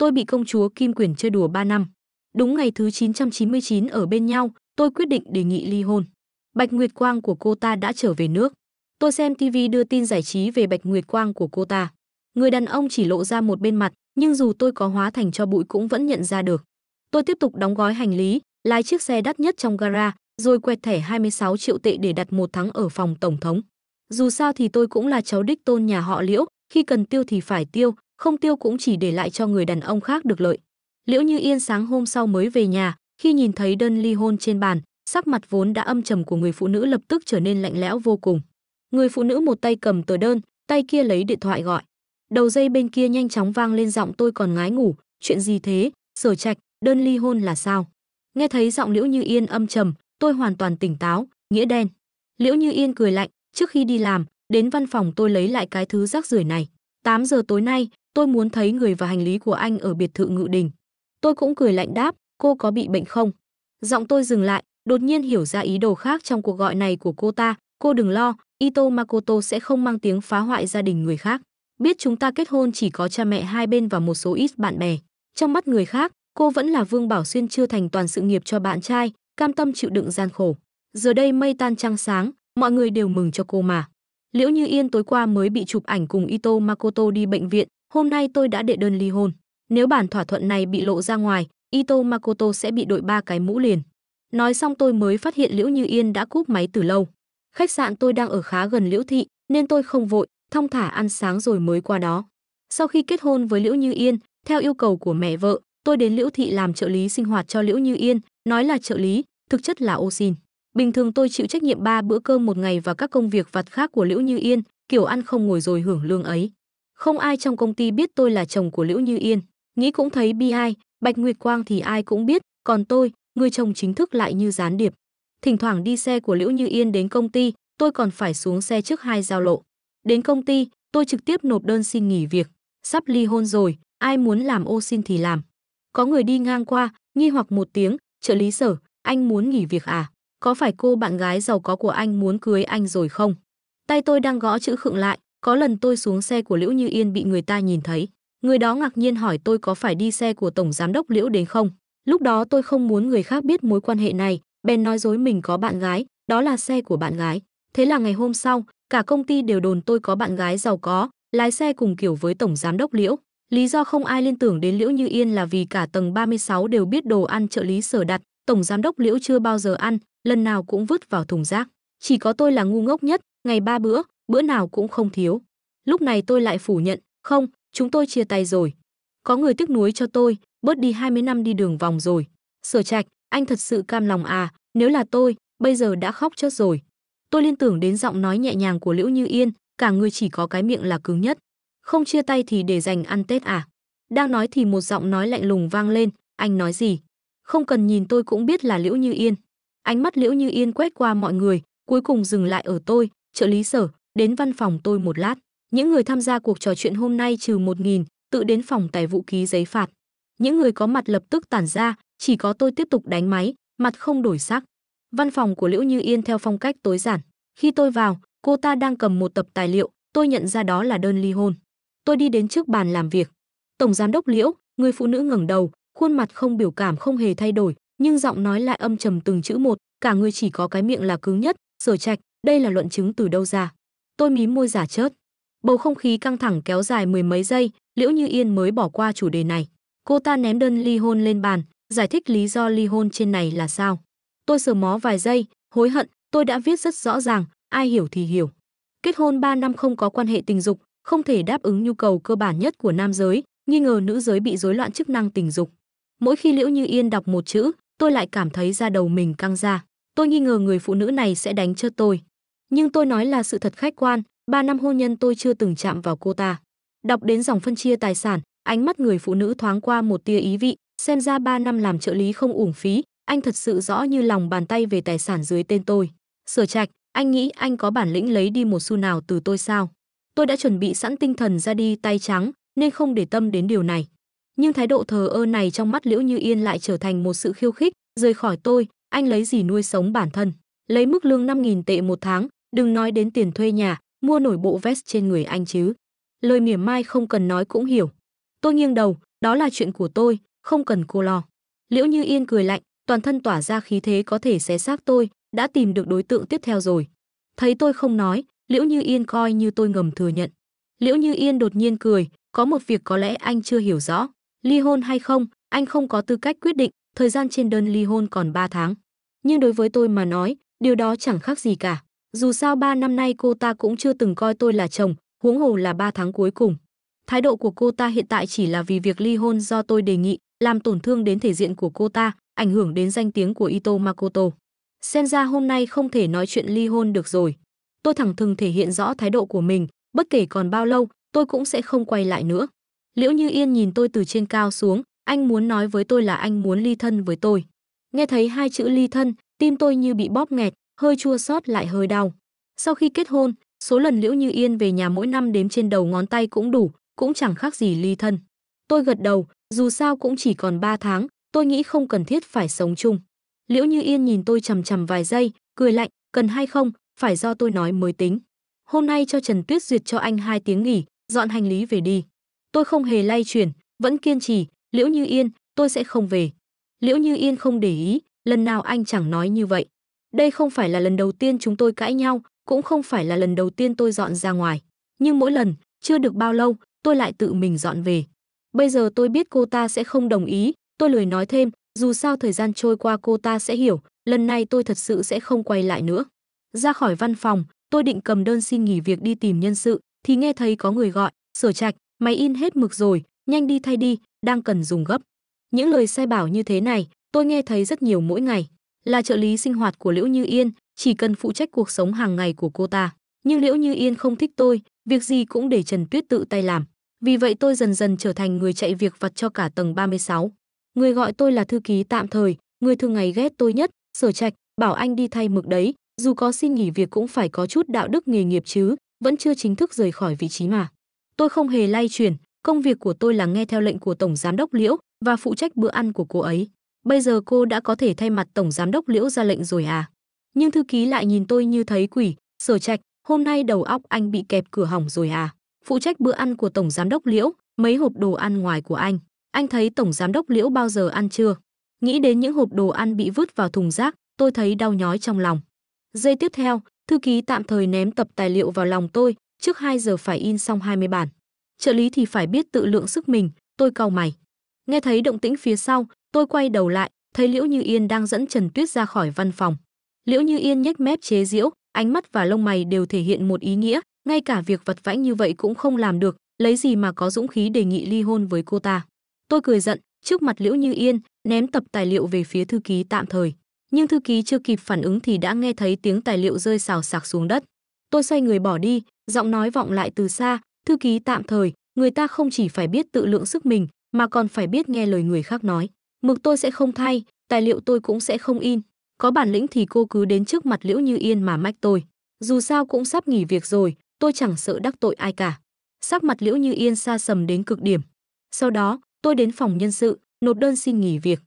tôi bị công chúa Kim Quyền chơi đùa 3 năm. Đúng ngày thứ 999 ở bên nhau, tôi quyết định đề nghị ly hôn. Bạch Nguyệt Quang của cô ta đã trở về nước. Tôi xem TV đưa tin giải trí về Bạch Nguyệt Quang của cô ta. Người đàn ông chỉ lộ ra một bên mặt, nhưng dù tôi có hóa thành cho bụi cũng vẫn nhận ra được. Tôi tiếp tục đóng gói hành lý, lái chiếc xe đắt nhất trong gara, rồi quẹt thẻ 26 triệu tệ để đặt một tháng ở phòng tổng thống. Dù sao thì tôi cũng là cháu đích tôn nhà họ Liễu, khi cần tiêu thì phải tiêu, không tiêu cũng chỉ để lại cho người đàn ông khác được lợi. Liễu Như Yên sáng hôm sau mới về nhà, khi nhìn thấy đơn ly hôn trên bàn, sắc mặt vốn đã âm trầm của người phụ nữ lập tức trở nên lạnh lẽo vô cùng. Người phụ nữ một tay cầm tờ đơn, tay kia lấy điện thoại gọi. Đầu dây bên kia nhanh chóng vang lên giọng tôi còn ngái ngủ, chuyện gì thế, sở trạch, đơn ly hôn là sao? Nghe thấy giọng Liễu Như Yên âm trầm, tôi hoàn toàn tỉnh táo, nghĩa đen. Liễu Như Yên cười lạnh, trước khi đi làm, đến văn phòng tôi lấy lại cái thứ rác rưởi này. 8 giờ tối nay, tôi muốn thấy người và hành lý của anh ở biệt thự ngự đình. Tôi cũng cười lạnh đáp, cô có bị bệnh không? Giọng tôi dừng lại, đột nhiên hiểu ra ý đồ khác trong cuộc gọi này của cô ta. Cô đừng lo, Ito Makoto sẽ không mang tiếng phá hoại gia đình người khác. Biết chúng ta kết hôn chỉ có cha mẹ hai bên và một số ít bạn bè. Trong mắt người khác, cô vẫn là Vương Bảo Xuyên chưa thành toàn sự nghiệp cho bạn trai, cam tâm chịu đựng gian khổ. Giờ đây mây tan trăng sáng, mọi người đều mừng cho cô mà. Liễu Như Yên tối qua mới bị chụp ảnh cùng Ito Makoto đi bệnh viện, Hôm nay tôi đã đệ đơn ly hôn. Nếu bản thỏa thuận này bị lộ ra ngoài, Ito Makoto sẽ bị đội ba cái mũ liền. Nói xong tôi mới phát hiện Liễu Như Yên đã cúp máy từ lâu. Khách sạn tôi đang ở khá gần Liễu Thị, nên tôi không vội, thong thả ăn sáng rồi mới qua đó. Sau khi kết hôn với Liễu Như Yên, theo yêu cầu của mẹ vợ, tôi đến Liễu Thị làm trợ lý sinh hoạt cho Liễu Như Yên, nói là trợ lý, thực chất là ô xin. Bình thường tôi chịu trách nhiệm ba bữa cơm một ngày và các công việc vặt khác của Liễu Như Yên, kiểu ăn không ngồi rồi hưởng lương ấy. Không ai trong công ty biết tôi là chồng của Liễu Như Yên, nghĩ cũng thấy bi ai, Bạch Nguyệt Quang thì ai cũng biết, còn tôi, người chồng chính thức lại như gián điệp. Thỉnh thoảng đi xe của Liễu Như Yên đến công ty, tôi còn phải xuống xe trước hai giao lộ. Đến công ty, tôi trực tiếp nộp đơn xin nghỉ việc, sắp ly hôn rồi, ai muốn làm ô xin thì làm. Có người đi ngang qua, nghi hoặc một tiếng, trợ lý sở, anh muốn nghỉ việc à? Có phải cô bạn gái giàu có của anh muốn cưới anh rồi không? Tay tôi đang gõ chữ khựng lại, có lần tôi xuống xe của Liễu Như Yên bị người ta nhìn thấy. Người đó ngạc nhiên hỏi tôi có phải đi xe của Tổng Giám đốc Liễu đến không. Lúc đó tôi không muốn người khác biết mối quan hệ này, bèn nói dối mình có bạn gái, đó là xe của bạn gái. Thế là ngày hôm sau, cả công ty đều đồn tôi có bạn gái giàu có, lái xe cùng kiểu với Tổng Giám đốc Liễu. Lý do không ai liên tưởng đến Liễu Như Yên là vì cả tầng 36 đều biết đồ ăn trợ lý sở đặt, Tổng Giám đốc Liễu chưa bao giờ ăn, lần nào cũng vứt vào thùng rác. Chỉ có tôi là ngu ngốc nhất, ngày ba bữa, bữa nào cũng không thiếu. Lúc này tôi lại phủ nhận, không, chúng tôi chia tay rồi. Có người tiếc nuối cho tôi, bớt đi 20 năm đi đường vòng rồi. Sở trạch, anh thật sự cam lòng à, nếu là tôi, bây giờ đã khóc chết rồi. Tôi liên tưởng đến giọng nói nhẹ nhàng của Liễu Như Yên, cả người chỉ có cái miệng là cứng nhất. Không chia tay thì để dành ăn Tết à? Đang nói thì một giọng nói lạnh lùng vang lên, anh nói gì? Không cần nhìn tôi cũng biết là Liễu Như Yên. Ánh mắt Liễu Như Yên quét qua mọi người, cuối cùng dừng lại ở tôi, trợ lý sở, đến văn phòng tôi một lát. Những người tham gia cuộc trò chuyện hôm nay trừ 1.000, tự đến phòng tài vụ ký giấy phạt. Những người có mặt lập tức tản ra, chỉ có tôi tiếp tục đánh máy, mặt không đổi sắc. Văn phòng của Liễu Như Yên theo phong cách tối giản. Khi tôi vào, cô ta đang cầm một tập tài liệu, tôi nhận ra đó là đơn ly hôn. Tôi đi đến trước bàn làm việc. Tổng giám đốc Liễu, người phụ nữ ngẩng đầu, khuôn mặt không biểu cảm không hề thay đổi, nhưng giọng nói lại âm trầm từng chữ một, cả người chỉ có cái miệng là cứng nhất, sở trạch, đây là luận chứng từ đâu ra tôi mím môi giả chớt. Bầu không khí căng thẳng kéo dài mười mấy giây, Liễu Như Yên mới bỏ qua chủ đề này. Cô ta ném đơn ly hôn lên bàn, giải thích lý do ly hôn trên này là sao. Tôi sờ mó vài giây, hối hận, tôi đã viết rất rõ ràng, ai hiểu thì hiểu. Kết hôn 3 năm không có quan hệ tình dục, không thể đáp ứng nhu cầu cơ bản nhất của nam giới, nghi ngờ nữ giới bị rối loạn chức năng tình dục. Mỗi khi Liễu Như Yên đọc một chữ, tôi lại cảm thấy da đầu mình căng ra. Tôi nghi ngờ người phụ nữ này sẽ đánh cho tôi nhưng tôi nói là sự thật khách quan, 3 năm hôn nhân tôi chưa từng chạm vào cô ta. Đọc đến dòng phân chia tài sản, ánh mắt người phụ nữ thoáng qua một tia ý vị, xem ra 3 năm làm trợ lý không uổng phí, anh thật sự rõ như lòng bàn tay về tài sản dưới tên tôi. sửa Trạch, anh nghĩ anh có bản lĩnh lấy đi một xu nào từ tôi sao? Tôi đã chuẩn bị sẵn tinh thần ra đi tay trắng, nên không để tâm đến điều này. Nhưng thái độ thờ ơ này trong mắt Liễu Như Yên lại trở thành một sự khiêu khích, rời khỏi tôi, anh lấy gì nuôi sống bản thân? Lấy mức lương 5.000 tệ một tháng, Đừng nói đến tiền thuê nhà, mua nổi bộ vest trên người anh chứ. Lời mỉa mai không cần nói cũng hiểu. Tôi nghiêng đầu, đó là chuyện của tôi, không cần cô lo. Liễu Như Yên cười lạnh, toàn thân tỏa ra khí thế có thể xé xác tôi, đã tìm được đối tượng tiếp theo rồi. Thấy tôi không nói, Liễu Như Yên coi như tôi ngầm thừa nhận. Liễu Như Yên đột nhiên cười, có một việc có lẽ anh chưa hiểu rõ. Ly hôn hay không, anh không có tư cách quyết định, thời gian trên đơn ly hôn còn 3 tháng. Nhưng đối với tôi mà nói, điều đó chẳng khác gì cả. Dù sao ba năm nay cô ta cũng chưa từng coi tôi là chồng, huống hồ là ba tháng cuối cùng. Thái độ của cô ta hiện tại chỉ là vì việc ly hôn do tôi đề nghị, làm tổn thương đến thể diện của cô ta, ảnh hưởng đến danh tiếng của Ito Makoto. Xem ra hôm nay không thể nói chuyện ly hôn được rồi. Tôi thẳng thừng thể hiện rõ thái độ của mình, bất kể còn bao lâu, tôi cũng sẽ không quay lại nữa. Liễu Như Yên nhìn tôi từ trên cao xuống, anh muốn nói với tôi là anh muốn ly thân với tôi. Nghe thấy hai chữ ly thân, tim tôi như bị bóp nghẹt, hơi chua xót lại hơi đau. Sau khi kết hôn, số lần Liễu Như Yên về nhà mỗi năm đếm trên đầu ngón tay cũng đủ, cũng chẳng khác gì ly thân. Tôi gật đầu, dù sao cũng chỉ còn 3 tháng, tôi nghĩ không cần thiết phải sống chung. Liễu Như Yên nhìn tôi chằm chằm vài giây, cười lạnh, cần hay không, phải do tôi nói mới tính. Hôm nay cho Trần Tuyết duyệt cho anh hai tiếng nghỉ, dọn hành lý về đi. Tôi không hề lay chuyển, vẫn kiên trì, Liễu Như Yên, tôi sẽ không về. Liễu Như Yên không để ý, lần nào anh chẳng nói như vậy. Đây không phải là lần đầu tiên chúng tôi cãi nhau, cũng không phải là lần đầu tiên tôi dọn ra ngoài. Nhưng mỗi lần, chưa được bao lâu, tôi lại tự mình dọn về. Bây giờ tôi biết cô ta sẽ không đồng ý, tôi lười nói thêm, dù sao thời gian trôi qua cô ta sẽ hiểu, lần này tôi thật sự sẽ không quay lại nữa. Ra khỏi văn phòng, tôi định cầm đơn xin nghỉ việc đi tìm nhân sự, thì nghe thấy có người gọi, sở trạch, máy in hết mực rồi, nhanh đi thay đi, đang cần dùng gấp. Những lời sai bảo như thế này, tôi nghe thấy rất nhiều mỗi ngày là trợ lý sinh hoạt của Liễu Như Yên, chỉ cần phụ trách cuộc sống hàng ngày của cô ta. Nhưng Liễu Như Yên không thích tôi, việc gì cũng để Trần Tuyết tự tay làm. Vì vậy tôi dần dần trở thành người chạy việc vặt cho cả tầng 36. Người gọi tôi là thư ký tạm thời, người thường ngày ghét tôi nhất, sở trạch, bảo anh đi thay mực đấy, dù có xin nghỉ việc cũng phải có chút đạo đức nghề nghiệp chứ, vẫn chưa chính thức rời khỏi vị trí mà. Tôi không hề lay chuyển, công việc của tôi là nghe theo lệnh của Tổng Giám đốc Liễu và phụ trách bữa ăn của cô ấy bây giờ cô đã có thể thay mặt tổng giám đốc liễu ra lệnh rồi à nhưng thư ký lại nhìn tôi như thấy quỷ sở trạch hôm nay đầu óc anh bị kẹp cửa hỏng rồi à phụ trách bữa ăn của tổng giám đốc liễu mấy hộp đồ ăn ngoài của anh anh thấy tổng giám đốc liễu bao giờ ăn chưa nghĩ đến những hộp đồ ăn bị vứt vào thùng rác tôi thấy đau nhói trong lòng giây tiếp theo thư ký tạm thời ném tập tài liệu vào lòng tôi trước 2 giờ phải in xong 20 bản trợ lý thì phải biết tự lượng sức mình tôi cau mày nghe thấy động tĩnh phía sau Tôi quay đầu lại, thấy Liễu Như Yên đang dẫn Trần Tuyết ra khỏi văn phòng. Liễu Như Yên nhếch mép chế giễu, ánh mắt và lông mày đều thể hiện một ý nghĩa, ngay cả việc vật vãnh như vậy cũng không làm được, lấy gì mà có dũng khí đề nghị ly hôn với cô ta. Tôi cười giận, trước mặt Liễu Như Yên, ném tập tài liệu về phía thư ký tạm thời. Nhưng thư ký chưa kịp phản ứng thì đã nghe thấy tiếng tài liệu rơi xào xạc xuống đất. Tôi xoay người bỏ đi, giọng nói vọng lại từ xa, thư ký tạm thời, người ta không chỉ phải biết tự lượng sức mình mà còn phải biết nghe lời người khác nói. Mực tôi sẽ không thay, tài liệu tôi cũng sẽ không in. Có bản lĩnh thì cô cứ đến trước mặt Liễu Như Yên mà mách tôi. Dù sao cũng sắp nghỉ việc rồi, tôi chẳng sợ đắc tội ai cả. Sắc mặt Liễu Như Yên xa sầm đến cực điểm. Sau đó, tôi đến phòng nhân sự, nộp đơn xin nghỉ việc.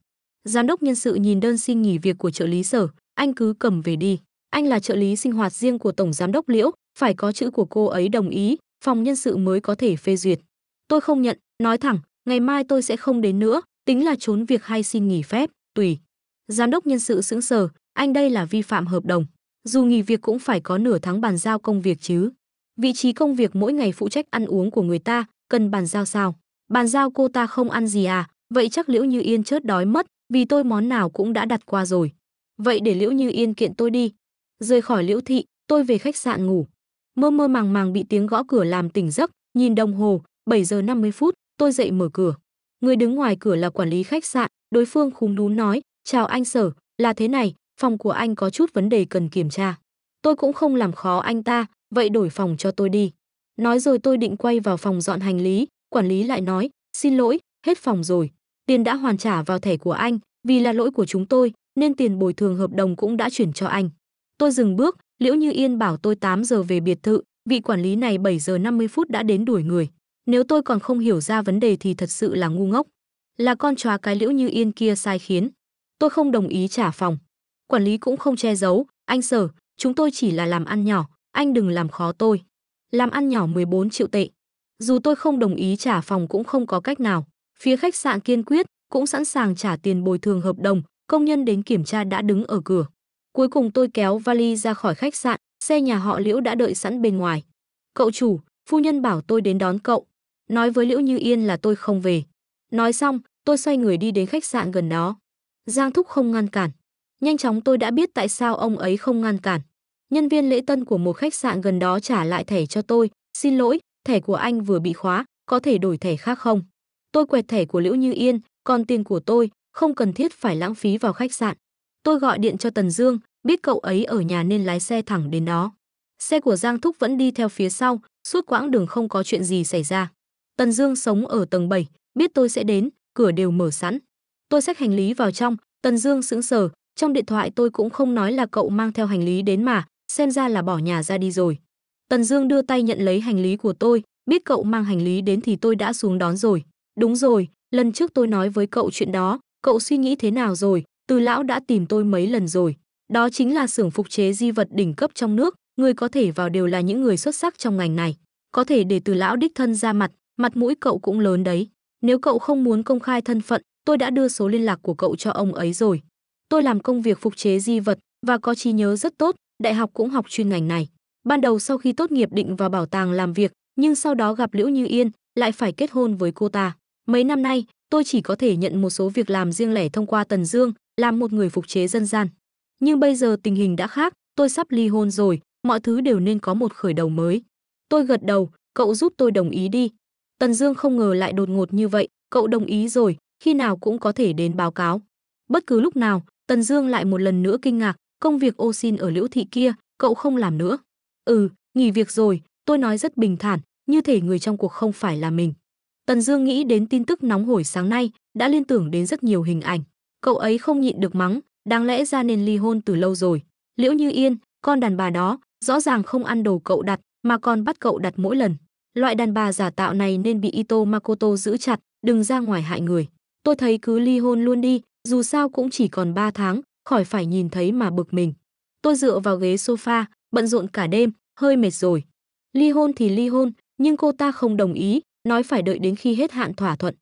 Giám đốc nhân sự nhìn đơn xin nghỉ việc của trợ lý sở, anh cứ cầm về đi. Anh là trợ lý sinh hoạt riêng của tổng giám đốc Liễu, phải có chữ của cô ấy đồng ý, phòng nhân sự mới có thể phê duyệt. Tôi không nhận, nói thẳng, ngày mai tôi sẽ không đến nữa, tính là trốn việc hay xin nghỉ phép, tùy. Giám đốc nhân sự sững sờ, anh đây là vi phạm hợp đồng. Dù nghỉ việc cũng phải có nửa tháng bàn giao công việc chứ. Vị trí công việc mỗi ngày phụ trách ăn uống của người ta, cần bàn giao sao? Bàn giao cô ta không ăn gì à? Vậy chắc Liễu Như Yên chớt đói mất, vì tôi món nào cũng đã đặt qua rồi. Vậy để Liễu Như Yên kiện tôi đi. Rời khỏi Liễu Thị, tôi về khách sạn ngủ. Mơ mơ màng màng bị tiếng gõ cửa làm tỉnh giấc, nhìn đồng hồ, 7 giờ 50 phút, tôi dậy mở cửa. Người đứng ngoài cửa là quản lý khách sạn, đối phương khúng núm nói, chào anh sở, là thế này, phòng của anh có chút vấn đề cần kiểm tra. Tôi cũng không làm khó anh ta, vậy đổi phòng cho tôi đi. Nói rồi tôi định quay vào phòng dọn hành lý, quản lý lại nói, xin lỗi, hết phòng rồi. Tiền đã hoàn trả vào thẻ của anh, vì là lỗi của chúng tôi, nên tiền bồi thường hợp đồng cũng đã chuyển cho anh. Tôi dừng bước, Liễu Như Yên bảo tôi 8 giờ về biệt thự, vị quản lý này 7 giờ 50 phút đã đến đuổi người. Nếu tôi còn không hiểu ra vấn đề thì thật sự là ngu ngốc. Là con chóa cái liễu như yên kia sai khiến. Tôi không đồng ý trả phòng. Quản lý cũng không che giấu. Anh sở, chúng tôi chỉ là làm ăn nhỏ. Anh đừng làm khó tôi. Làm ăn nhỏ 14 triệu tệ. Dù tôi không đồng ý trả phòng cũng không có cách nào. Phía khách sạn kiên quyết, cũng sẵn sàng trả tiền bồi thường hợp đồng. Công nhân đến kiểm tra đã đứng ở cửa. Cuối cùng tôi kéo vali ra khỏi khách sạn, xe nhà họ Liễu đã đợi sẵn bên ngoài. Cậu chủ, phu nhân bảo tôi đến đón cậu, nói với Liễu Như Yên là tôi không về. Nói xong, tôi xoay người đi đến khách sạn gần đó. Giang Thúc không ngăn cản. Nhanh chóng tôi đã biết tại sao ông ấy không ngăn cản. Nhân viên lễ tân của một khách sạn gần đó trả lại thẻ cho tôi. Xin lỗi, thẻ của anh vừa bị khóa, có thể đổi thẻ khác không? Tôi quẹt thẻ của Liễu Như Yên, còn tiền của tôi, không cần thiết phải lãng phí vào khách sạn. Tôi gọi điện cho Tần Dương, biết cậu ấy ở nhà nên lái xe thẳng đến đó. Xe của Giang Thúc vẫn đi theo phía sau, suốt quãng đường không có chuyện gì xảy ra. Tần Dương sống ở tầng 7, biết tôi sẽ đến, cửa đều mở sẵn. Tôi xách hành lý vào trong, Tần Dương sững sờ, trong điện thoại tôi cũng không nói là cậu mang theo hành lý đến mà, xem ra là bỏ nhà ra đi rồi. Tần Dương đưa tay nhận lấy hành lý của tôi, biết cậu mang hành lý đến thì tôi đã xuống đón rồi. Đúng rồi, lần trước tôi nói với cậu chuyện đó, cậu suy nghĩ thế nào rồi? Từ lão đã tìm tôi mấy lần rồi. Đó chính là xưởng phục chế di vật đỉnh cấp trong nước, người có thể vào đều là những người xuất sắc trong ngành này. Có thể để từ lão đích thân ra mặt, Mặt mũi cậu cũng lớn đấy. Nếu cậu không muốn công khai thân phận, tôi đã đưa số liên lạc của cậu cho ông ấy rồi. Tôi làm công việc phục chế di vật và có trí nhớ rất tốt, đại học cũng học chuyên ngành này. Ban đầu sau khi tốt nghiệp định vào bảo tàng làm việc, nhưng sau đó gặp Liễu Như Yên, lại phải kết hôn với cô ta. Mấy năm nay, tôi chỉ có thể nhận một số việc làm riêng lẻ thông qua Tần Dương, làm một người phục chế dân gian. Nhưng bây giờ tình hình đã khác, tôi sắp ly hôn rồi, mọi thứ đều nên có một khởi đầu mới. Tôi gật đầu, cậu giúp tôi đồng ý đi, Tần Dương không ngờ lại đột ngột như vậy, cậu đồng ý rồi, khi nào cũng có thể đến báo cáo. Bất cứ lúc nào, Tần Dương lại một lần nữa kinh ngạc, công việc ô xin ở Liễu thị kia, cậu không làm nữa. Ừ, nghỉ việc rồi, tôi nói rất bình thản, như thể người trong cuộc không phải là mình. Tần Dương nghĩ đến tin tức nóng hổi sáng nay, đã liên tưởng đến rất nhiều hình ảnh. Cậu ấy không nhịn được mắng, đáng lẽ ra nên ly hôn từ lâu rồi. Liễu Như Yên, con đàn bà đó, rõ ràng không ăn đồ cậu đặt, mà còn bắt cậu đặt mỗi lần. Loại đàn bà giả tạo này nên bị Ito Makoto giữ chặt, đừng ra ngoài hại người. Tôi thấy cứ ly hôn luôn đi, dù sao cũng chỉ còn 3 tháng, khỏi phải nhìn thấy mà bực mình. Tôi dựa vào ghế sofa, bận rộn cả đêm, hơi mệt rồi. Ly hôn thì ly hôn, nhưng cô ta không đồng ý, nói phải đợi đến khi hết hạn thỏa thuận.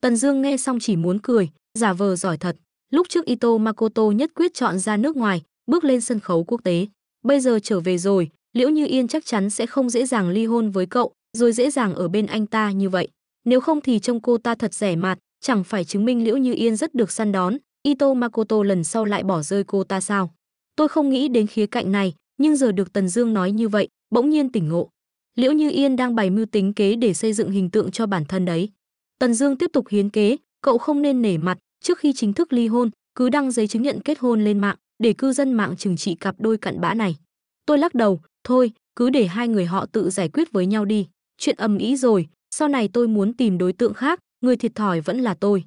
Tần Dương nghe xong chỉ muốn cười, giả vờ giỏi thật. Lúc trước Ito Makoto nhất quyết chọn ra nước ngoài, bước lên sân khấu quốc tế. Bây giờ trở về rồi, Liễu Như Yên chắc chắn sẽ không dễ dàng ly hôn với cậu, rồi dễ dàng ở bên anh ta như vậy. Nếu không thì trông cô ta thật rẻ mạt, chẳng phải chứng minh Liễu Như Yên rất được săn đón, Ito Makoto lần sau lại bỏ rơi cô ta sao? Tôi không nghĩ đến khía cạnh này, nhưng giờ được Tần Dương nói như vậy, bỗng nhiên tỉnh ngộ. Liễu Như Yên đang bày mưu tính kế để xây dựng hình tượng cho bản thân đấy. Tần Dương tiếp tục hiến kế, cậu không nên nể mặt, trước khi chính thức ly hôn, cứ đăng giấy chứng nhận kết hôn lên mạng, để cư dân mạng trừng trị cặp đôi cặn bã này. Tôi lắc đầu, thôi, cứ để hai người họ tự giải quyết với nhau đi chuyện ầm ĩ rồi, sau này tôi muốn tìm đối tượng khác, người thiệt thòi vẫn là tôi.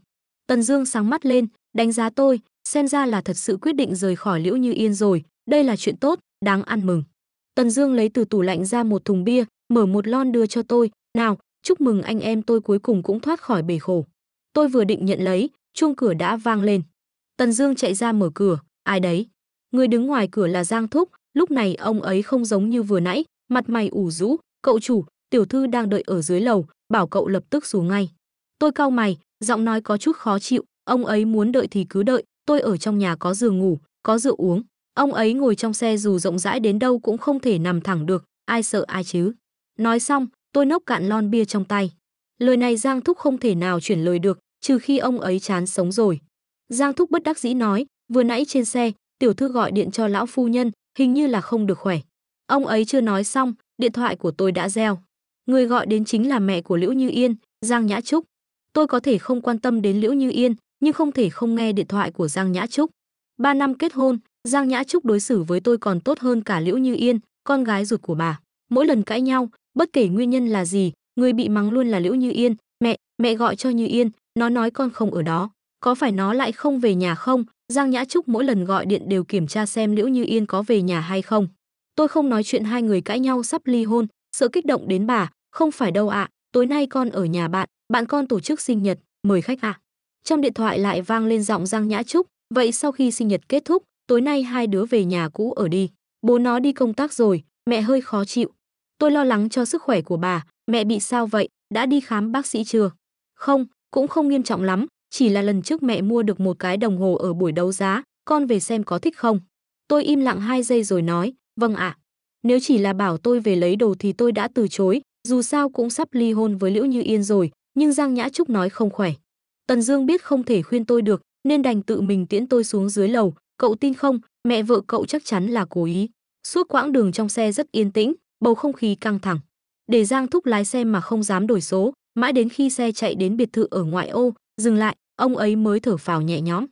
Tần Dương sáng mắt lên, đánh giá tôi, xem ra là thật sự quyết định rời khỏi Liễu Như Yên rồi, đây là chuyện tốt, đáng ăn mừng. Tần Dương lấy từ tủ lạnh ra một thùng bia, mở một lon đưa cho tôi, "Nào, chúc mừng anh em tôi cuối cùng cũng thoát khỏi bể khổ." Tôi vừa định nhận lấy, chuông cửa đã vang lên. Tần Dương chạy ra mở cửa, "Ai đấy?" Người đứng ngoài cửa là Giang Thúc, lúc này ông ấy không giống như vừa nãy, mặt mày ủ rũ, "Cậu chủ, tiểu thư đang đợi ở dưới lầu, bảo cậu lập tức xuống ngay. Tôi cau mày, giọng nói có chút khó chịu, ông ấy muốn đợi thì cứ đợi, tôi ở trong nhà có giường ngủ, có rượu uống. Ông ấy ngồi trong xe dù rộng rãi đến đâu cũng không thể nằm thẳng được, ai sợ ai chứ. Nói xong, tôi nốc cạn lon bia trong tay. Lời này Giang Thúc không thể nào chuyển lời được, trừ khi ông ấy chán sống rồi. Giang Thúc bất đắc dĩ nói, vừa nãy trên xe, tiểu thư gọi điện cho lão phu nhân, hình như là không được khỏe. Ông ấy chưa nói xong, điện thoại của tôi đã reo. Người gọi đến chính là mẹ của Liễu Như Yên, Giang Nhã Trúc. Tôi có thể không quan tâm đến Liễu Như Yên, nhưng không thể không nghe điện thoại của Giang Nhã Trúc. Ba năm kết hôn, Giang Nhã Trúc đối xử với tôi còn tốt hơn cả Liễu Như Yên, con gái ruột của bà. Mỗi lần cãi nhau, bất kể nguyên nhân là gì, người bị mắng luôn là Liễu Như Yên. Mẹ, mẹ gọi cho Như Yên, nó nói con không ở đó. Có phải nó lại không về nhà không? Giang Nhã Trúc mỗi lần gọi điện đều kiểm tra xem Liễu Như Yên có về nhà hay không. Tôi không nói chuyện hai người cãi nhau sắp ly hôn, sợ kích động đến bà không phải đâu ạ à, tối nay con ở nhà bạn bạn con tổ chức sinh nhật mời khách ạ à. trong điện thoại lại vang lên giọng giang nhã trúc vậy sau khi sinh nhật kết thúc tối nay hai đứa về nhà cũ ở đi bố nó đi công tác rồi mẹ hơi khó chịu tôi lo lắng cho sức khỏe của bà mẹ bị sao vậy đã đi khám bác sĩ chưa không cũng không nghiêm trọng lắm chỉ là lần trước mẹ mua được một cái đồng hồ ở buổi đấu giá con về xem có thích không tôi im lặng hai giây rồi nói vâng ạ à. Nếu chỉ là bảo tôi về lấy đồ thì tôi đã từ chối, dù sao cũng sắp ly hôn với Liễu Như Yên rồi, nhưng Giang Nhã Trúc nói không khỏe. Tần Dương biết không thể khuyên tôi được, nên đành tự mình tiễn tôi xuống dưới lầu, cậu tin không, mẹ vợ cậu chắc chắn là cố ý. Suốt quãng đường trong xe rất yên tĩnh, bầu không khí căng thẳng. Để Giang Thúc lái xe mà không dám đổi số, mãi đến khi xe chạy đến biệt thự ở ngoại ô, dừng lại, ông ấy mới thở phào nhẹ nhõm.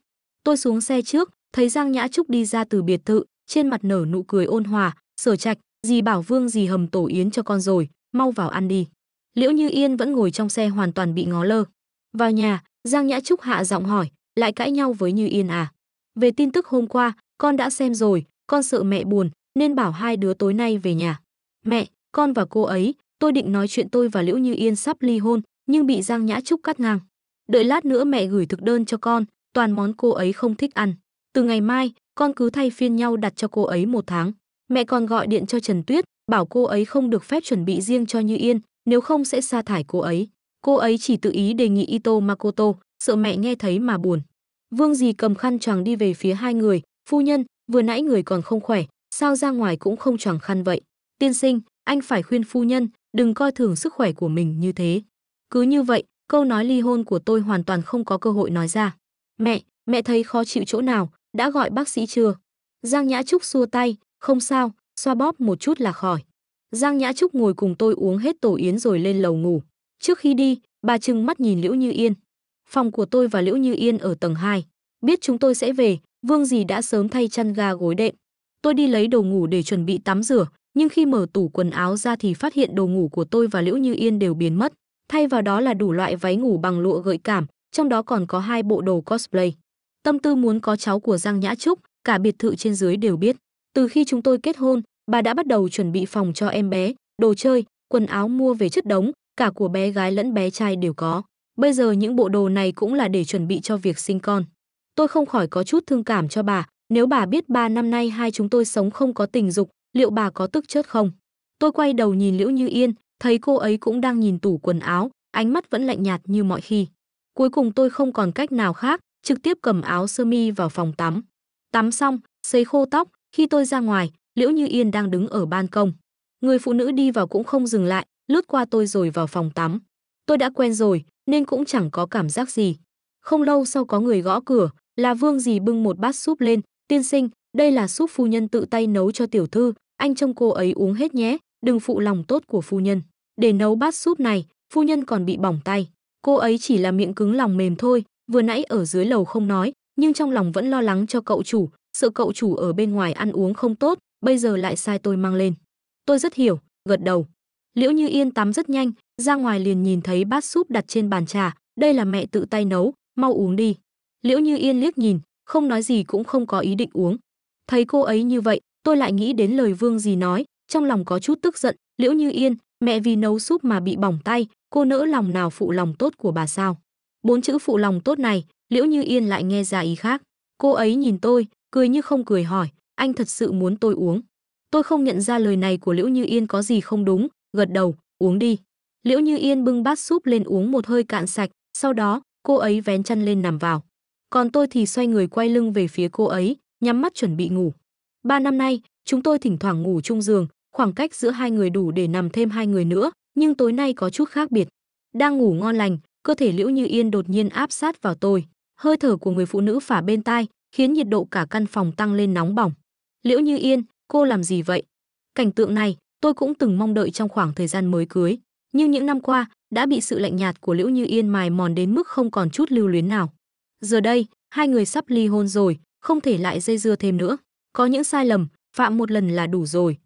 Tôi xuống xe trước, thấy Giang Nhã Trúc đi ra từ biệt thự, trên mặt nở nụ cười ôn hòa, sở trạch dì bảo vương dì hầm tổ yến cho con rồi mau vào ăn đi liễu như yên vẫn ngồi trong xe hoàn toàn bị ngó lơ vào nhà giang nhã trúc hạ giọng hỏi lại cãi nhau với như yên à về tin tức hôm qua con đã xem rồi con sợ mẹ buồn nên bảo hai đứa tối nay về nhà mẹ con và cô ấy tôi định nói chuyện tôi và liễu như yên sắp ly hôn nhưng bị giang nhã trúc cắt ngang đợi lát nữa mẹ gửi thực đơn cho con toàn món cô ấy không thích ăn từ ngày mai con cứ thay phiên nhau đặt cho cô ấy một tháng Mẹ còn gọi điện cho Trần Tuyết, bảo cô ấy không được phép chuẩn bị riêng cho Như Yên, nếu không sẽ sa thải cô ấy. Cô ấy chỉ tự ý đề nghị Ito Makoto, sợ mẹ nghe thấy mà buồn. Vương dì cầm khăn choàng đi về phía hai người, phu nhân, vừa nãy người còn không khỏe, sao ra ngoài cũng không choàng khăn vậy. Tiên sinh, anh phải khuyên phu nhân, đừng coi thường sức khỏe của mình như thế. Cứ như vậy, câu nói ly hôn của tôi hoàn toàn không có cơ hội nói ra. Mẹ, mẹ thấy khó chịu chỗ nào, đã gọi bác sĩ chưa? Giang Nhã Trúc xua tay, không sao, xoa bóp một chút là khỏi. Giang Nhã Trúc ngồi cùng tôi uống hết tổ yến rồi lên lầu ngủ. Trước khi đi, bà trừng mắt nhìn Liễu Như Yên. Phòng của tôi và Liễu Như Yên ở tầng 2. Biết chúng tôi sẽ về, Vương gì đã sớm thay chăn ga gối đệm. Tôi đi lấy đồ ngủ để chuẩn bị tắm rửa, nhưng khi mở tủ quần áo ra thì phát hiện đồ ngủ của tôi và Liễu Như Yên đều biến mất. Thay vào đó là đủ loại váy ngủ bằng lụa gợi cảm, trong đó còn có hai bộ đồ cosplay. Tâm tư muốn có cháu của Giang Nhã Trúc, cả biệt thự trên dưới đều biết. Từ khi chúng tôi kết hôn, bà đã bắt đầu chuẩn bị phòng cho em bé, đồ chơi, quần áo mua về chất đống, cả của bé gái lẫn bé trai đều có. Bây giờ những bộ đồ này cũng là để chuẩn bị cho việc sinh con. Tôi không khỏi có chút thương cảm cho bà, nếu bà biết ba năm nay hai chúng tôi sống không có tình dục, liệu bà có tức chết không? Tôi quay đầu nhìn Liễu Như Yên, thấy cô ấy cũng đang nhìn tủ quần áo, ánh mắt vẫn lạnh nhạt như mọi khi. Cuối cùng tôi không còn cách nào khác, trực tiếp cầm áo sơ mi vào phòng tắm. Tắm xong, sấy khô tóc, khi tôi ra ngoài, Liễu Như Yên đang đứng ở ban công. Người phụ nữ đi vào cũng không dừng lại, lướt qua tôi rồi vào phòng tắm. Tôi đã quen rồi, nên cũng chẳng có cảm giác gì. Không lâu sau có người gõ cửa, là Vương dì bưng một bát súp lên, "Tiên sinh, đây là súp phu nhân tự tay nấu cho tiểu thư, anh trông cô ấy uống hết nhé, đừng phụ lòng tốt của phu nhân. Để nấu bát súp này, phu nhân còn bị bỏng tay. Cô ấy chỉ là miệng cứng lòng mềm thôi, vừa nãy ở dưới lầu không nói, nhưng trong lòng vẫn lo lắng cho cậu chủ, sự cậu chủ ở bên ngoài ăn uống không tốt, bây giờ lại sai tôi mang lên. Tôi rất hiểu, gật đầu. Liễu Như Yên tắm rất nhanh, ra ngoài liền nhìn thấy bát súp đặt trên bàn trà, đây là mẹ tự tay nấu, mau uống đi. Liễu Như Yên liếc nhìn, không nói gì cũng không có ý định uống. Thấy cô ấy như vậy, tôi lại nghĩ đến lời Vương gì nói, trong lòng có chút tức giận, Liễu Như Yên, mẹ vì nấu súp mà bị bỏng tay, cô nỡ lòng nào phụ lòng tốt của bà sao? Bốn chữ phụ lòng tốt này, Liễu Như Yên lại nghe ra ý khác. Cô ấy nhìn tôi, cười như không cười hỏi, anh thật sự muốn tôi uống. Tôi không nhận ra lời này của Liễu Như Yên có gì không đúng, gật đầu, uống đi. Liễu Như Yên bưng bát súp lên uống một hơi cạn sạch, sau đó, cô ấy vén chăn lên nằm vào. Còn tôi thì xoay người quay lưng về phía cô ấy, nhắm mắt chuẩn bị ngủ. Ba năm nay, chúng tôi thỉnh thoảng ngủ chung giường, khoảng cách giữa hai người đủ để nằm thêm hai người nữa, nhưng tối nay có chút khác biệt. Đang ngủ ngon lành, cơ thể Liễu Như Yên đột nhiên áp sát vào tôi. Hơi thở của người phụ nữ phả bên tai, khiến nhiệt độ cả căn phòng tăng lên nóng bỏng. Liễu Như Yên, cô làm gì vậy? Cảnh tượng này, tôi cũng từng mong đợi trong khoảng thời gian mới cưới, nhưng những năm qua đã bị sự lạnh nhạt của Liễu Như Yên mài mòn đến mức không còn chút lưu luyến nào. Giờ đây, hai người sắp ly hôn rồi, không thể lại dây dưa thêm nữa. Có những sai lầm, phạm một lần là đủ rồi.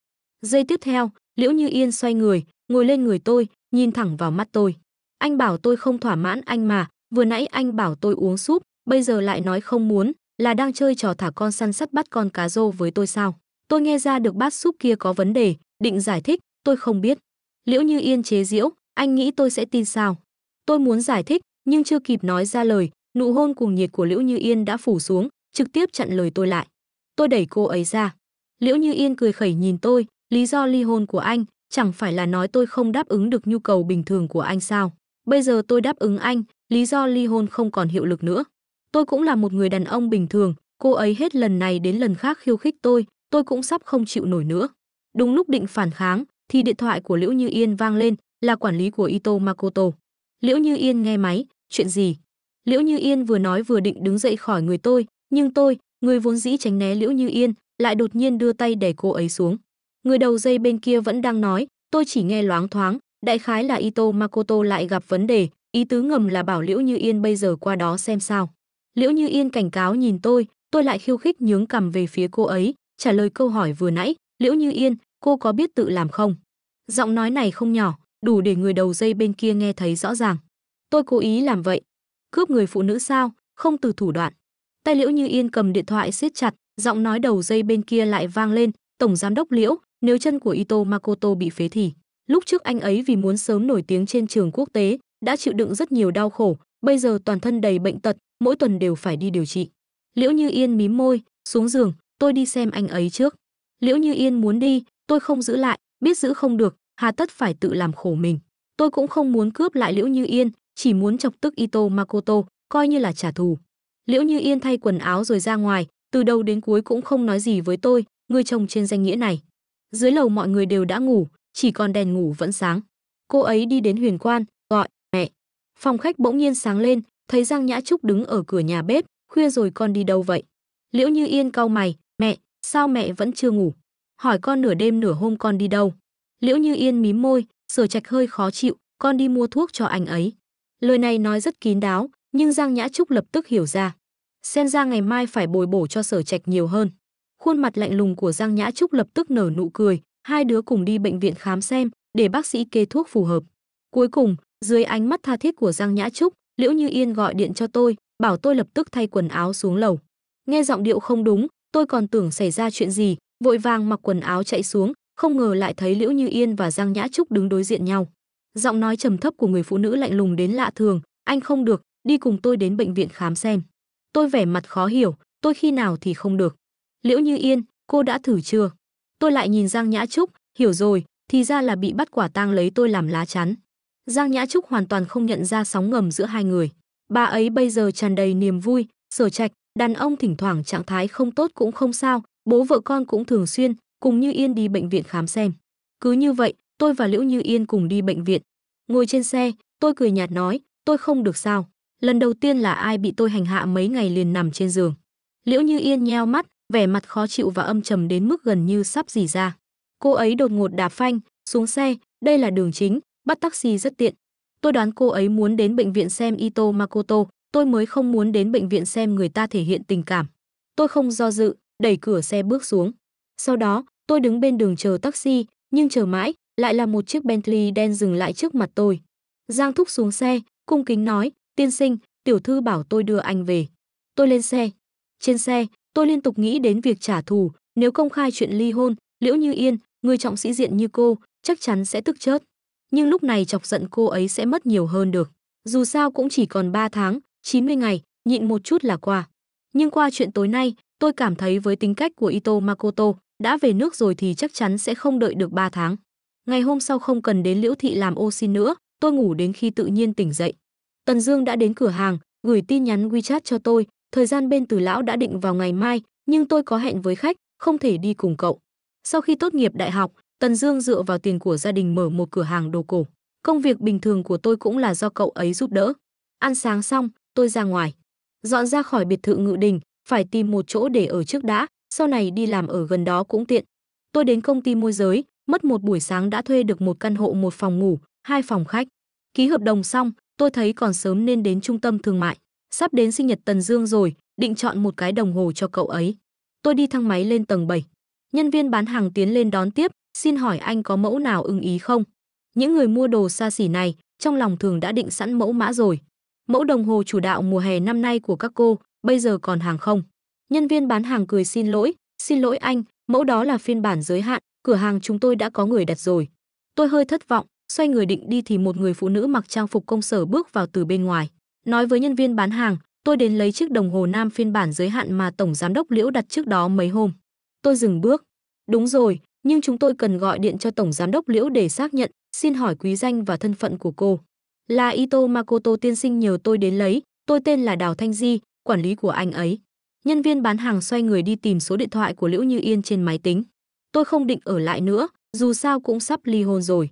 Giây tiếp theo, Liễu Như Yên xoay người, ngồi lên người tôi, nhìn thẳng vào mắt tôi. Anh bảo tôi không thỏa mãn anh mà, vừa nãy anh bảo tôi uống súp, bây giờ lại nói không muốn, là đang chơi trò thả con săn sắt bắt con cá rô với tôi sao? Tôi nghe ra được bát súp kia có vấn đề, định giải thích, tôi không biết. Liễu Như Yên chế giễu, anh nghĩ tôi sẽ tin sao? Tôi muốn giải thích, nhưng chưa kịp nói ra lời, nụ hôn cuồng nhiệt của Liễu Như Yên đã phủ xuống, trực tiếp chặn lời tôi lại. Tôi đẩy cô ấy ra. Liễu Như Yên cười khẩy nhìn tôi, lý do ly hôn của anh chẳng phải là nói tôi không đáp ứng được nhu cầu bình thường của anh sao? Bây giờ tôi đáp ứng anh, lý do ly hôn không còn hiệu lực nữa. Tôi cũng là một người đàn ông bình thường, cô ấy hết lần này đến lần khác khiêu khích tôi, tôi cũng sắp không chịu nổi nữa. Đúng lúc định phản kháng, thì điện thoại của Liễu Như Yên vang lên, là quản lý của Ito Makoto. Liễu Như Yên nghe máy, chuyện gì? Liễu Như Yên vừa nói vừa định đứng dậy khỏi người tôi, nhưng tôi, người vốn dĩ tránh né Liễu Như Yên, lại đột nhiên đưa tay đẩy cô ấy xuống. Người đầu dây bên kia vẫn đang nói, tôi chỉ nghe loáng thoáng, đại khái là Ito Makoto lại gặp vấn đề, ý tứ ngầm là bảo Liễu Như Yên bây giờ qua đó xem sao. Liễu Như Yên cảnh cáo nhìn tôi, tôi lại khiêu khích nhướng cằm về phía cô ấy, trả lời câu hỏi vừa nãy, Liễu Như Yên, cô có biết tự làm không? Giọng nói này không nhỏ, đủ để người đầu dây bên kia nghe thấy rõ ràng. Tôi cố ý làm vậy. Cướp người phụ nữ sao, không từ thủ đoạn. Tay Liễu Như Yên cầm điện thoại siết chặt, giọng nói đầu dây bên kia lại vang lên, "Tổng giám đốc Liễu, nếu chân của Ito Makoto bị phế thì, lúc trước anh ấy vì muốn sớm nổi tiếng trên trường quốc tế, đã chịu đựng rất nhiều đau khổ, bây giờ toàn thân đầy bệnh tật, mỗi tuần đều phải đi điều trị. Liễu Như Yên mím môi, xuống giường, tôi đi xem anh ấy trước. Liễu Như Yên muốn đi, tôi không giữ lại, biết giữ không được, hà tất phải tự làm khổ mình. Tôi cũng không muốn cướp lại Liễu Như Yên, chỉ muốn chọc tức Ito Makoto, coi như là trả thù. Liễu Như Yên thay quần áo rồi ra ngoài, từ đầu đến cuối cũng không nói gì với tôi, người chồng trên danh nghĩa này. Dưới lầu mọi người đều đã ngủ, chỉ còn đèn ngủ vẫn sáng. Cô ấy đi đến huyền quan, Phòng khách bỗng nhiên sáng lên, thấy Giang Nhã Trúc đứng ở cửa nhà bếp, khuya rồi con đi đâu vậy? Liễu Như Yên cau mày, mẹ, sao mẹ vẫn chưa ngủ? Hỏi con nửa đêm nửa hôm con đi đâu? Liễu Như Yên mím môi, sở trạch hơi khó chịu, con đi mua thuốc cho anh ấy. Lời này nói rất kín đáo, nhưng Giang Nhã Trúc lập tức hiểu ra. Xem ra ngày mai phải bồi bổ cho sở trạch nhiều hơn. Khuôn mặt lạnh lùng của Giang Nhã Trúc lập tức nở nụ cười, hai đứa cùng đi bệnh viện khám xem, để bác sĩ kê thuốc phù hợp. Cuối cùng, dưới ánh mắt tha thiết của Giang Nhã Trúc, Liễu Như Yên gọi điện cho tôi, bảo tôi lập tức thay quần áo xuống lầu. Nghe giọng điệu không đúng, tôi còn tưởng xảy ra chuyện gì, vội vàng mặc quần áo chạy xuống, không ngờ lại thấy Liễu Như Yên và Giang Nhã Trúc đứng đối diện nhau. Giọng nói trầm thấp của người phụ nữ lạnh lùng đến lạ thường, anh không được, đi cùng tôi đến bệnh viện khám xem. Tôi vẻ mặt khó hiểu, tôi khi nào thì không được. Liễu Như Yên, cô đã thử chưa? Tôi lại nhìn Giang Nhã Trúc, hiểu rồi, thì ra là bị bắt quả tang lấy tôi làm lá chắn. Giang Nhã Trúc hoàn toàn không nhận ra sóng ngầm giữa hai người. Bà ấy bây giờ tràn đầy niềm vui, sở trạch, đàn ông thỉnh thoảng trạng thái không tốt cũng không sao, bố vợ con cũng thường xuyên, cùng Như Yên đi bệnh viện khám xem. Cứ như vậy, tôi và Liễu Như Yên cùng đi bệnh viện. Ngồi trên xe, tôi cười nhạt nói, tôi không được sao. Lần đầu tiên là ai bị tôi hành hạ mấy ngày liền nằm trên giường. Liễu Như Yên nheo mắt, vẻ mặt khó chịu và âm trầm đến mức gần như sắp dì ra. Cô ấy đột ngột đạp phanh, xuống xe, đây là đường chính, bắt taxi rất tiện. Tôi đoán cô ấy muốn đến bệnh viện xem Ito Makoto, tôi mới không muốn đến bệnh viện xem người ta thể hiện tình cảm. Tôi không do dự, đẩy cửa xe bước xuống. Sau đó, tôi đứng bên đường chờ taxi, nhưng chờ mãi, lại là một chiếc Bentley đen dừng lại trước mặt tôi. Giang Thúc xuống xe, cung kính nói, tiên sinh, tiểu thư bảo tôi đưa anh về. Tôi lên xe. Trên xe, tôi liên tục nghĩ đến việc trả thù, nếu công khai chuyện ly hôn, liễu như yên, người trọng sĩ diện như cô, chắc chắn sẽ tức chết nhưng lúc này chọc giận cô ấy sẽ mất nhiều hơn được. Dù sao cũng chỉ còn 3 tháng, 90 ngày, nhịn một chút là qua. Nhưng qua chuyện tối nay, tôi cảm thấy với tính cách của Ito Makoto, đã về nước rồi thì chắc chắn sẽ không đợi được 3 tháng. Ngày hôm sau không cần đến Liễu Thị làm ô xin nữa, tôi ngủ đến khi tự nhiên tỉnh dậy. Tần Dương đã đến cửa hàng, gửi tin nhắn WeChat cho tôi, thời gian bên Từ lão đã định vào ngày mai, nhưng tôi có hẹn với khách, không thể đi cùng cậu. Sau khi tốt nghiệp đại học, Tần Dương dựa vào tiền của gia đình mở một cửa hàng đồ cổ. Công việc bình thường của tôi cũng là do cậu ấy giúp đỡ. Ăn sáng xong, tôi ra ngoài. Dọn ra khỏi biệt thự Ngự Đình, phải tìm một chỗ để ở trước đã, sau này đi làm ở gần đó cũng tiện. Tôi đến công ty môi giới, mất một buổi sáng đã thuê được một căn hộ một phòng ngủ, hai phòng khách. Ký hợp đồng xong, tôi thấy còn sớm nên đến trung tâm thương mại. Sắp đến sinh nhật Tần Dương rồi, định chọn một cái đồng hồ cho cậu ấy. Tôi đi thang máy lên tầng 7. Nhân viên bán hàng tiến lên đón tiếp, Xin hỏi anh có mẫu nào ưng ý không? Những người mua đồ xa xỉ này, trong lòng thường đã định sẵn mẫu mã rồi. Mẫu đồng hồ chủ đạo mùa hè năm nay của các cô, bây giờ còn hàng không? Nhân viên bán hàng cười xin lỗi, xin lỗi anh, mẫu đó là phiên bản giới hạn, cửa hàng chúng tôi đã có người đặt rồi. Tôi hơi thất vọng, xoay người định đi thì một người phụ nữ mặc trang phục công sở bước vào từ bên ngoài. Nói với nhân viên bán hàng, tôi đến lấy chiếc đồng hồ nam phiên bản giới hạn mà tổng giám đốc Liễu đặt trước đó mấy hôm. Tôi dừng bước. Đúng rồi, nhưng chúng tôi cần gọi điện cho Tổng Giám đốc Liễu để xác nhận, xin hỏi quý danh và thân phận của cô. Là Ito Makoto tiên sinh nhờ tôi đến lấy, tôi tên là Đào Thanh Di, quản lý của anh ấy. Nhân viên bán hàng xoay người đi tìm số điện thoại của Liễu Như Yên trên máy tính. Tôi không định ở lại nữa, dù sao cũng sắp ly hôn rồi.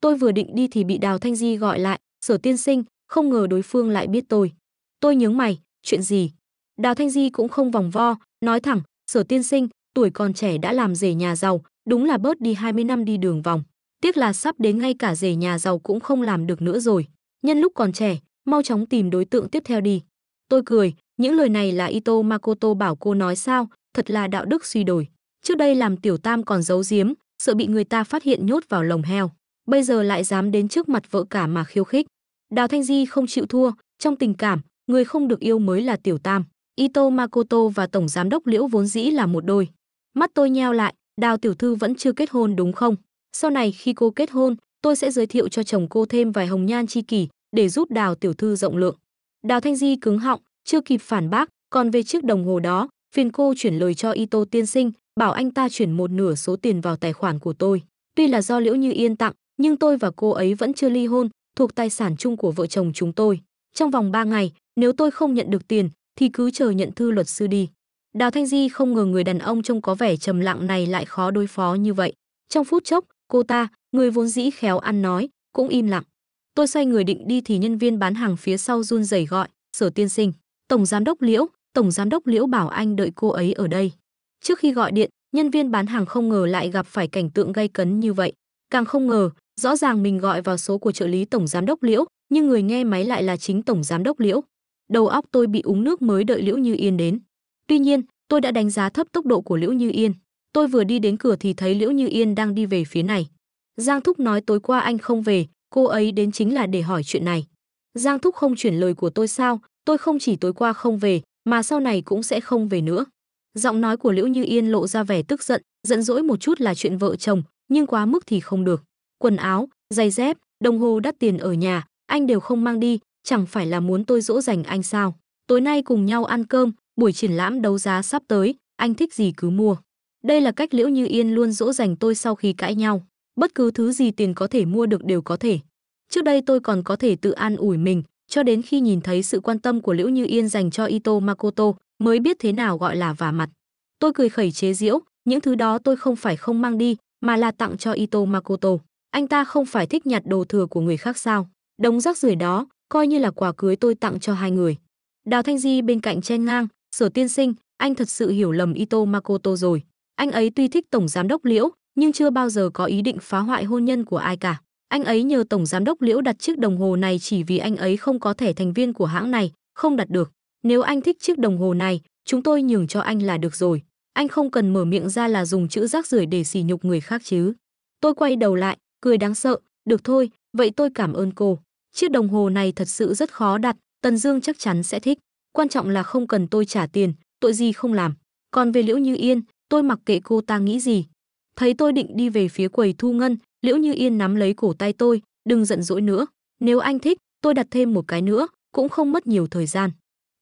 Tôi vừa định đi thì bị Đào Thanh Di gọi lại, sở tiên sinh, không ngờ đối phương lại biết tôi. Tôi nhớ mày, chuyện gì? Đào Thanh Di cũng không vòng vo, nói thẳng, sở tiên sinh, tuổi còn trẻ đã làm rể nhà giàu, Đúng là bớt đi 20 năm đi đường vòng. Tiếc là sắp đến ngay cả rể nhà giàu cũng không làm được nữa rồi. Nhân lúc còn trẻ, mau chóng tìm đối tượng tiếp theo đi. Tôi cười, những lời này là Ito Makoto bảo cô nói sao, thật là đạo đức suy đổi. Trước đây làm tiểu tam còn giấu giếm, sợ bị người ta phát hiện nhốt vào lồng heo. Bây giờ lại dám đến trước mặt vợ cả mà khiêu khích. Đào Thanh Di không chịu thua, trong tình cảm, người không được yêu mới là tiểu tam. Ito Makoto và Tổng Giám đốc Liễu vốn dĩ là một đôi. Mắt tôi nheo lại, Đào tiểu thư vẫn chưa kết hôn đúng không? Sau này khi cô kết hôn, tôi sẽ giới thiệu cho chồng cô thêm vài hồng nhan chi kỷ để giúp Đào tiểu thư rộng lượng. Đào Thanh Di cứng họng, chưa kịp phản bác, còn về chiếc đồng hồ đó, phiền cô chuyển lời cho Ito tiên sinh, bảo anh ta chuyển một nửa số tiền vào tài khoản của tôi. Tuy là do Liễu Như Yên tặng, nhưng tôi và cô ấy vẫn chưa ly hôn, thuộc tài sản chung của vợ chồng chúng tôi. Trong vòng 3 ngày, nếu tôi không nhận được tiền thì cứ chờ nhận thư luật sư đi. Đào Thanh Di không ngờ người đàn ông trông có vẻ trầm lặng này lại khó đối phó như vậy. Trong phút chốc, cô ta, người vốn dĩ khéo ăn nói, cũng im lặng. Tôi xoay người định đi thì nhân viên bán hàng phía sau run rẩy gọi, "Sở tiên sinh, tổng giám đốc Liễu, tổng giám đốc Liễu bảo anh đợi cô ấy ở đây." Trước khi gọi điện, nhân viên bán hàng không ngờ lại gặp phải cảnh tượng gây cấn như vậy, càng không ngờ, rõ ràng mình gọi vào số của trợ lý tổng giám đốc Liễu, nhưng người nghe máy lại là chính tổng giám đốc Liễu. Đầu óc tôi bị uống nước mới đợi Liễu Như Yên đến. Tuy nhiên, tôi đã đánh giá thấp tốc độ của Liễu Như Yên. Tôi vừa đi đến cửa thì thấy Liễu Như Yên đang đi về phía này. Giang Thúc nói tối qua anh không về, cô ấy đến chính là để hỏi chuyện này. Giang Thúc không chuyển lời của tôi sao, tôi không chỉ tối qua không về, mà sau này cũng sẽ không về nữa. Giọng nói của Liễu Như Yên lộ ra vẻ tức giận, giận dỗi một chút là chuyện vợ chồng, nhưng quá mức thì không được. Quần áo, giày dép, đồng hồ đắt tiền ở nhà, anh đều không mang đi, chẳng phải là muốn tôi dỗ dành anh sao. Tối nay cùng nhau ăn cơm, buổi triển lãm đấu giá sắp tới, anh thích gì cứ mua. Đây là cách Liễu Như Yên luôn dỗ dành tôi sau khi cãi nhau. Bất cứ thứ gì tiền có thể mua được đều có thể. Trước đây tôi còn có thể tự an ủi mình, cho đến khi nhìn thấy sự quan tâm của Liễu Như Yên dành cho Ito Makoto, mới biết thế nào gọi là vả mặt. Tôi cười khẩy chế diễu những thứ đó tôi không phải không mang đi, mà là tặng cho Ito Makoto. Anh ta không phải thích nhặt đồ thừa của người khác sao? Đống rác rưởi đó, coi như là quà cưới tôi tặng cho hai người. Đào Thanh Di bên cạnh chen ngang, Sở tiên sinh, anh thật sự hiểu lầm Ito Makoto rồi. Anh ấy tuy thích Tổng Giám đốc Liễu, nhưng chưa bao giờ có ý định phá hoại hôn nhân của ai cả. Anh ấy nhờ Tổng Giám đốc Liễu đặt chiếc đồng hồ này chỉ vì anh ấy không có thẻ thành viên của hãng này, không đặt được. Nếu anh thích chiếc đồng hồ này, chúng tôi nhường cho anh là được rồi. Anh không cần mở miệng ra là dùng chữ rác rưởi để sỉ nhục người khác chứ. Tôi quay đầu lại, cười đáng sợ, được thôi, vậy tôi cảm ơn cô. Chiếc đồng hồ này thật sự rất khó đặt, Tần Dương chắc chắn sẽ thích quan trọng là không cần tôi trả tiền, tội gì không làm. Còn về Liễu Như Yên, tôi mặc kệ cô ta nghĩ gì. Thấy tôi định đi về phía quầy thu ngân, Liễu Như Yên nắm lấy cổ tay tôi, đừng giận dỗi nữa. Nếu anh thích, tôi đặt thêm một cái nữa, cũng không mất nhiều thời gian.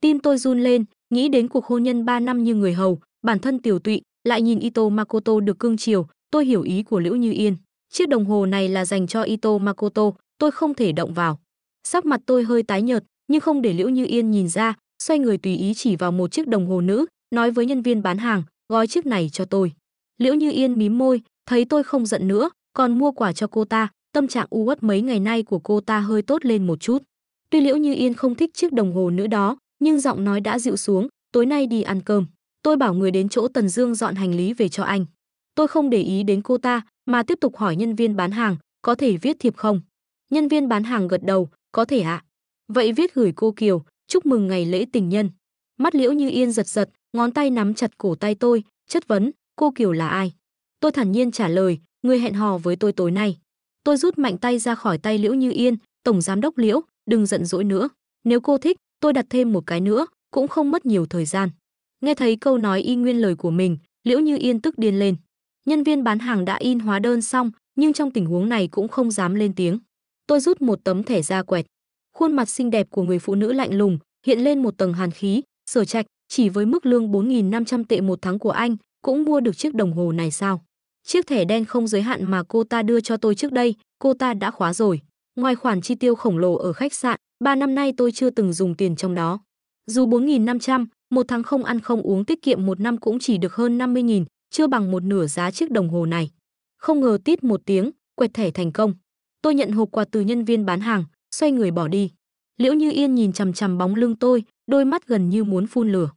Tim tôi run lên, nghĩ đến cuộc hôn nhân 3 năm như người hầu, bản thân tiểu tụy, lại nhìn Ito Makoto được cương chiều, tôi hiểu ý của Liễu Như Yên. Chiếc đồng hồ này là dành cho Ito Makoto, tôi không thể động vào. Sắc mặt tôi hơi tái nhợt, nhưng không để Liễu Như Yên nhìn ra, xoay người tùy ý chỉ vào một chiếc đồng hồ nữ, nói với nhân viên bán hàng, gói chiếc này cho tôi. Liễu Như Yên mím môi, thấy tôi không giận nữa, còn mua quà cho cô ta, tâm trạng u uất mấy ngày nay của cô ta hơi tốt lên một chút. Tuy Liễu Như Yên không thích chiếc đồng hồ nữ đó, nhưng giọng nói đã dịu xuống, tối nay đi ăn cơm. Tôi bảo người đến chỗ Tần Dương dọn hành lý về cho anh. Tôi không để ý đến cô ta, mà tiếp tục hỏi nhân viên bán hàng, có thể viết thiệp không? Nhân viên bán hàng gật đầu, có thể ạ. Vậy viết gửi cô Kiều, chúc mừng ngày lễ tình nhân. Mắt liễu như yên giật giật, ngón tay nắm chặt cổ tay tôi, chất vấn, cô Kiều là ai? Tôi thản nhiên trả lời, người hẹn hò với tôi tối nay. Tôi rút mạnh tay ra khỏi tay liễu như yên, tổng giám đốc liễu, đừng giận dỗi nữa. Nếu cô thích, tôi đặt thêm một cái nữa, cũng không mất nhiều thời gian. Nghe thấy câu nói y nguyên lời của mình, liễu như yên tức điên lên. Nhân viên bán hàng đã in hóa đơn xong, nhưng trong tình huống này cũng không dám lên tiếng. Tôi rút một tấm thẻ ra quẹt khuôn mặt xinh đẹp của người phụ nữ lạnh lùng hiện lên một tầng hàn khí sở trạch chỉ với mức lương 4.500 tệ một tháng của anh cũng mua được chiếc đồng hồ này sao chiếc thẻ đen không giới hạn mà cô ta đưa cho tôi trước đây cô ta đã khóa rồi ngoài khoản chi tiêu khổng lồ ở khách sạn ba năm nay tôi chưa từng dùng tiền trong đó dù 4.500, một tháng không ăn không uống tiết kiệm một năm cũng chỉ được hơn 50.000, chưa bằng một nửa giá chiếc đồng hồ này. Không ngờ tít một tiếng, quẹt thẻ thành công. Tôi nhận hộp quà từ nhân viên bán hàng, xoay người bỏ đi. Liễu Như Yên nhìn chằm chằm bóng lưng tôi, đôi mắt gần như muốn phun lửa.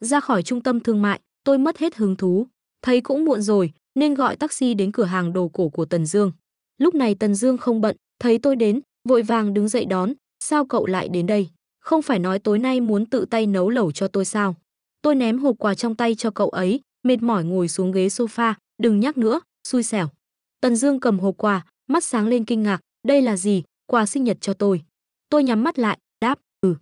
Ra khỏi trung tâm thương mại, tôi mất hết hứng thú, thấy cũng muộn rồi, nên gọi taxi đến cửa hàng đồ cổ của Tần Dương. Lúc này Tần Dương không bận, thấy tôi đến, vội vàng đứng dậy đón, "Sao cậu lại đến đây? Không phải nói tối nay muốn tự tay nấu lẩu cho tôi sao?" Tôi ném hộp quà trong tay cho cậu ấy, mệt mỏi ngồi xuống ghế sofa, "Đừng nhắc nữa, xui xẻo." Tần Dương cầm hộp quà, mắt sáng lên kinh ngạc, "Đây là gì? quà sinh nhật cho tôi. Tôi nhắm mắt lại, đáp, ừ.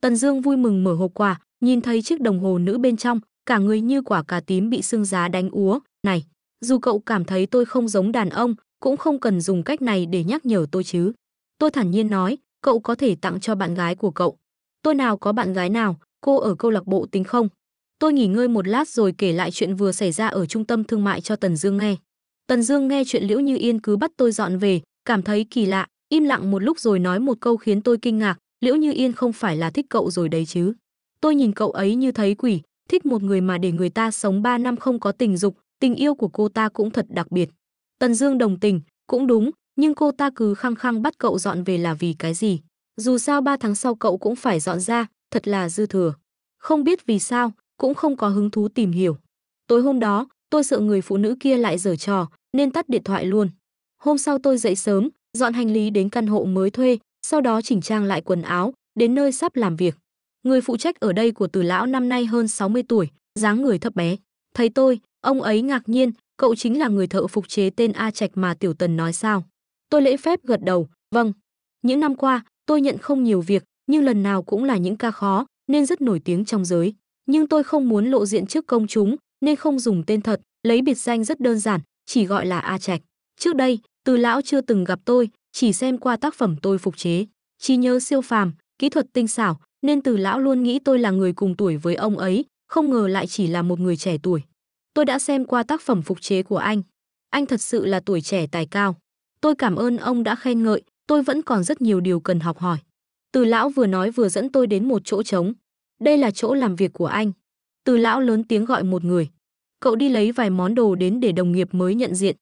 Tần Dương vui mừng mở hộp quà, nhìn thấy chiếc đồng hồ nữ bên trong, cả người như quả cà tím bị xương giá đánh úa, này, dù cậu cảm thấy tôi không giống đàn ông, cũng không cần dùng cách này để nhắc nhở tôi chứ. Tôi thản nhiên nói, cậu có thể tặng cho bạn gái của cậu. Tôi nào có bạn gái nào, cô ở câu lạc bộ tính không? Tôi nghỉ ngơi một lát rồi kể lại chuyện vừa xảy ra ở trung tâm thương mại cho Tần Dương nghe. Tần Dương nghe chuyện Liễu Như Yên cứ bắt tôi dọn về, cảm thấy kỳ lạ, im lặng một lúc rồi nói một câu khiến tôi kinh ngạc liễu như yên không phải là thích cậu rồi đấy chứ tôi nhìn cậu ấy như thấy quỷ thích một người mà để người ta sống ba năm không có tình dục tình yêu của cô ta cũng thật đặc biệt tần dương đồng tình cũng đúng nhưng cô ta cứ khăng khăng bắt cậu dọn về là vì cái gì dù sao ba tháng sau cậu cũng phải dọn ra thật là dư thừa không biết vì sao cũng không có hứng thú tìm hiểu tối hôm đó tôi sợ người phụ nữ kia lại dở trò nên tắt điện thoại luôn hôm sau tôi dậy sớm dọn hành lý đến căn hộ mới thuê, sau đó chỉnh trang lại quần áo, đến nơi sắp làm việc. Người phụ trách ở đây của Từ lão năm nay hơn 60 tuổi, dáng người thấp bé. Thấy tôi, ông ấy ngạc nhiên, cậu chính là người thợ phục chế tên A Trạch mà Tiểu Tần nói sao? Tôi lễ phép gật đầu, vâng. Những năm qua, tôi nhận không nhiều việc, nhưng lần nào cũng là những ca khó, nên rất nổi tiếng trong giới. Nhưng tôi không muốn lộ diện trước công chúng, nên không dùng tên thật, lấy biệt danh rất đơn giản, chỉ gọi là A Trạch. Trước đây, từ lão chưa từng gặp tôi, chỉ xem qua tác phẩm tôi phục chế. Chi nhớ siêu phàm, kỹ thuật tinh xảo, nên từ lão luôn nghĩ tôi là người cùng tuổi với ông ấy, không ngờ lại chỉ là một người trẻ tuổi. Tôi đã xem qua tác phẩm phục chế của anh. Anh thật sự là tuổi trẻ tài cao. Tôi cảm ơn ông đã khen ngợi, tôi vẫn còn rất nhiều điều cần học hỏi. Từ lão vừa nói vừa dẫn tôi đến một chỗ trống. Đây là chỗ làm việc của anh. Từ lão lớn tiếng gọi một người. Cậu đi lấy vài món đồ đến để đồng nghiệp mới nhận diện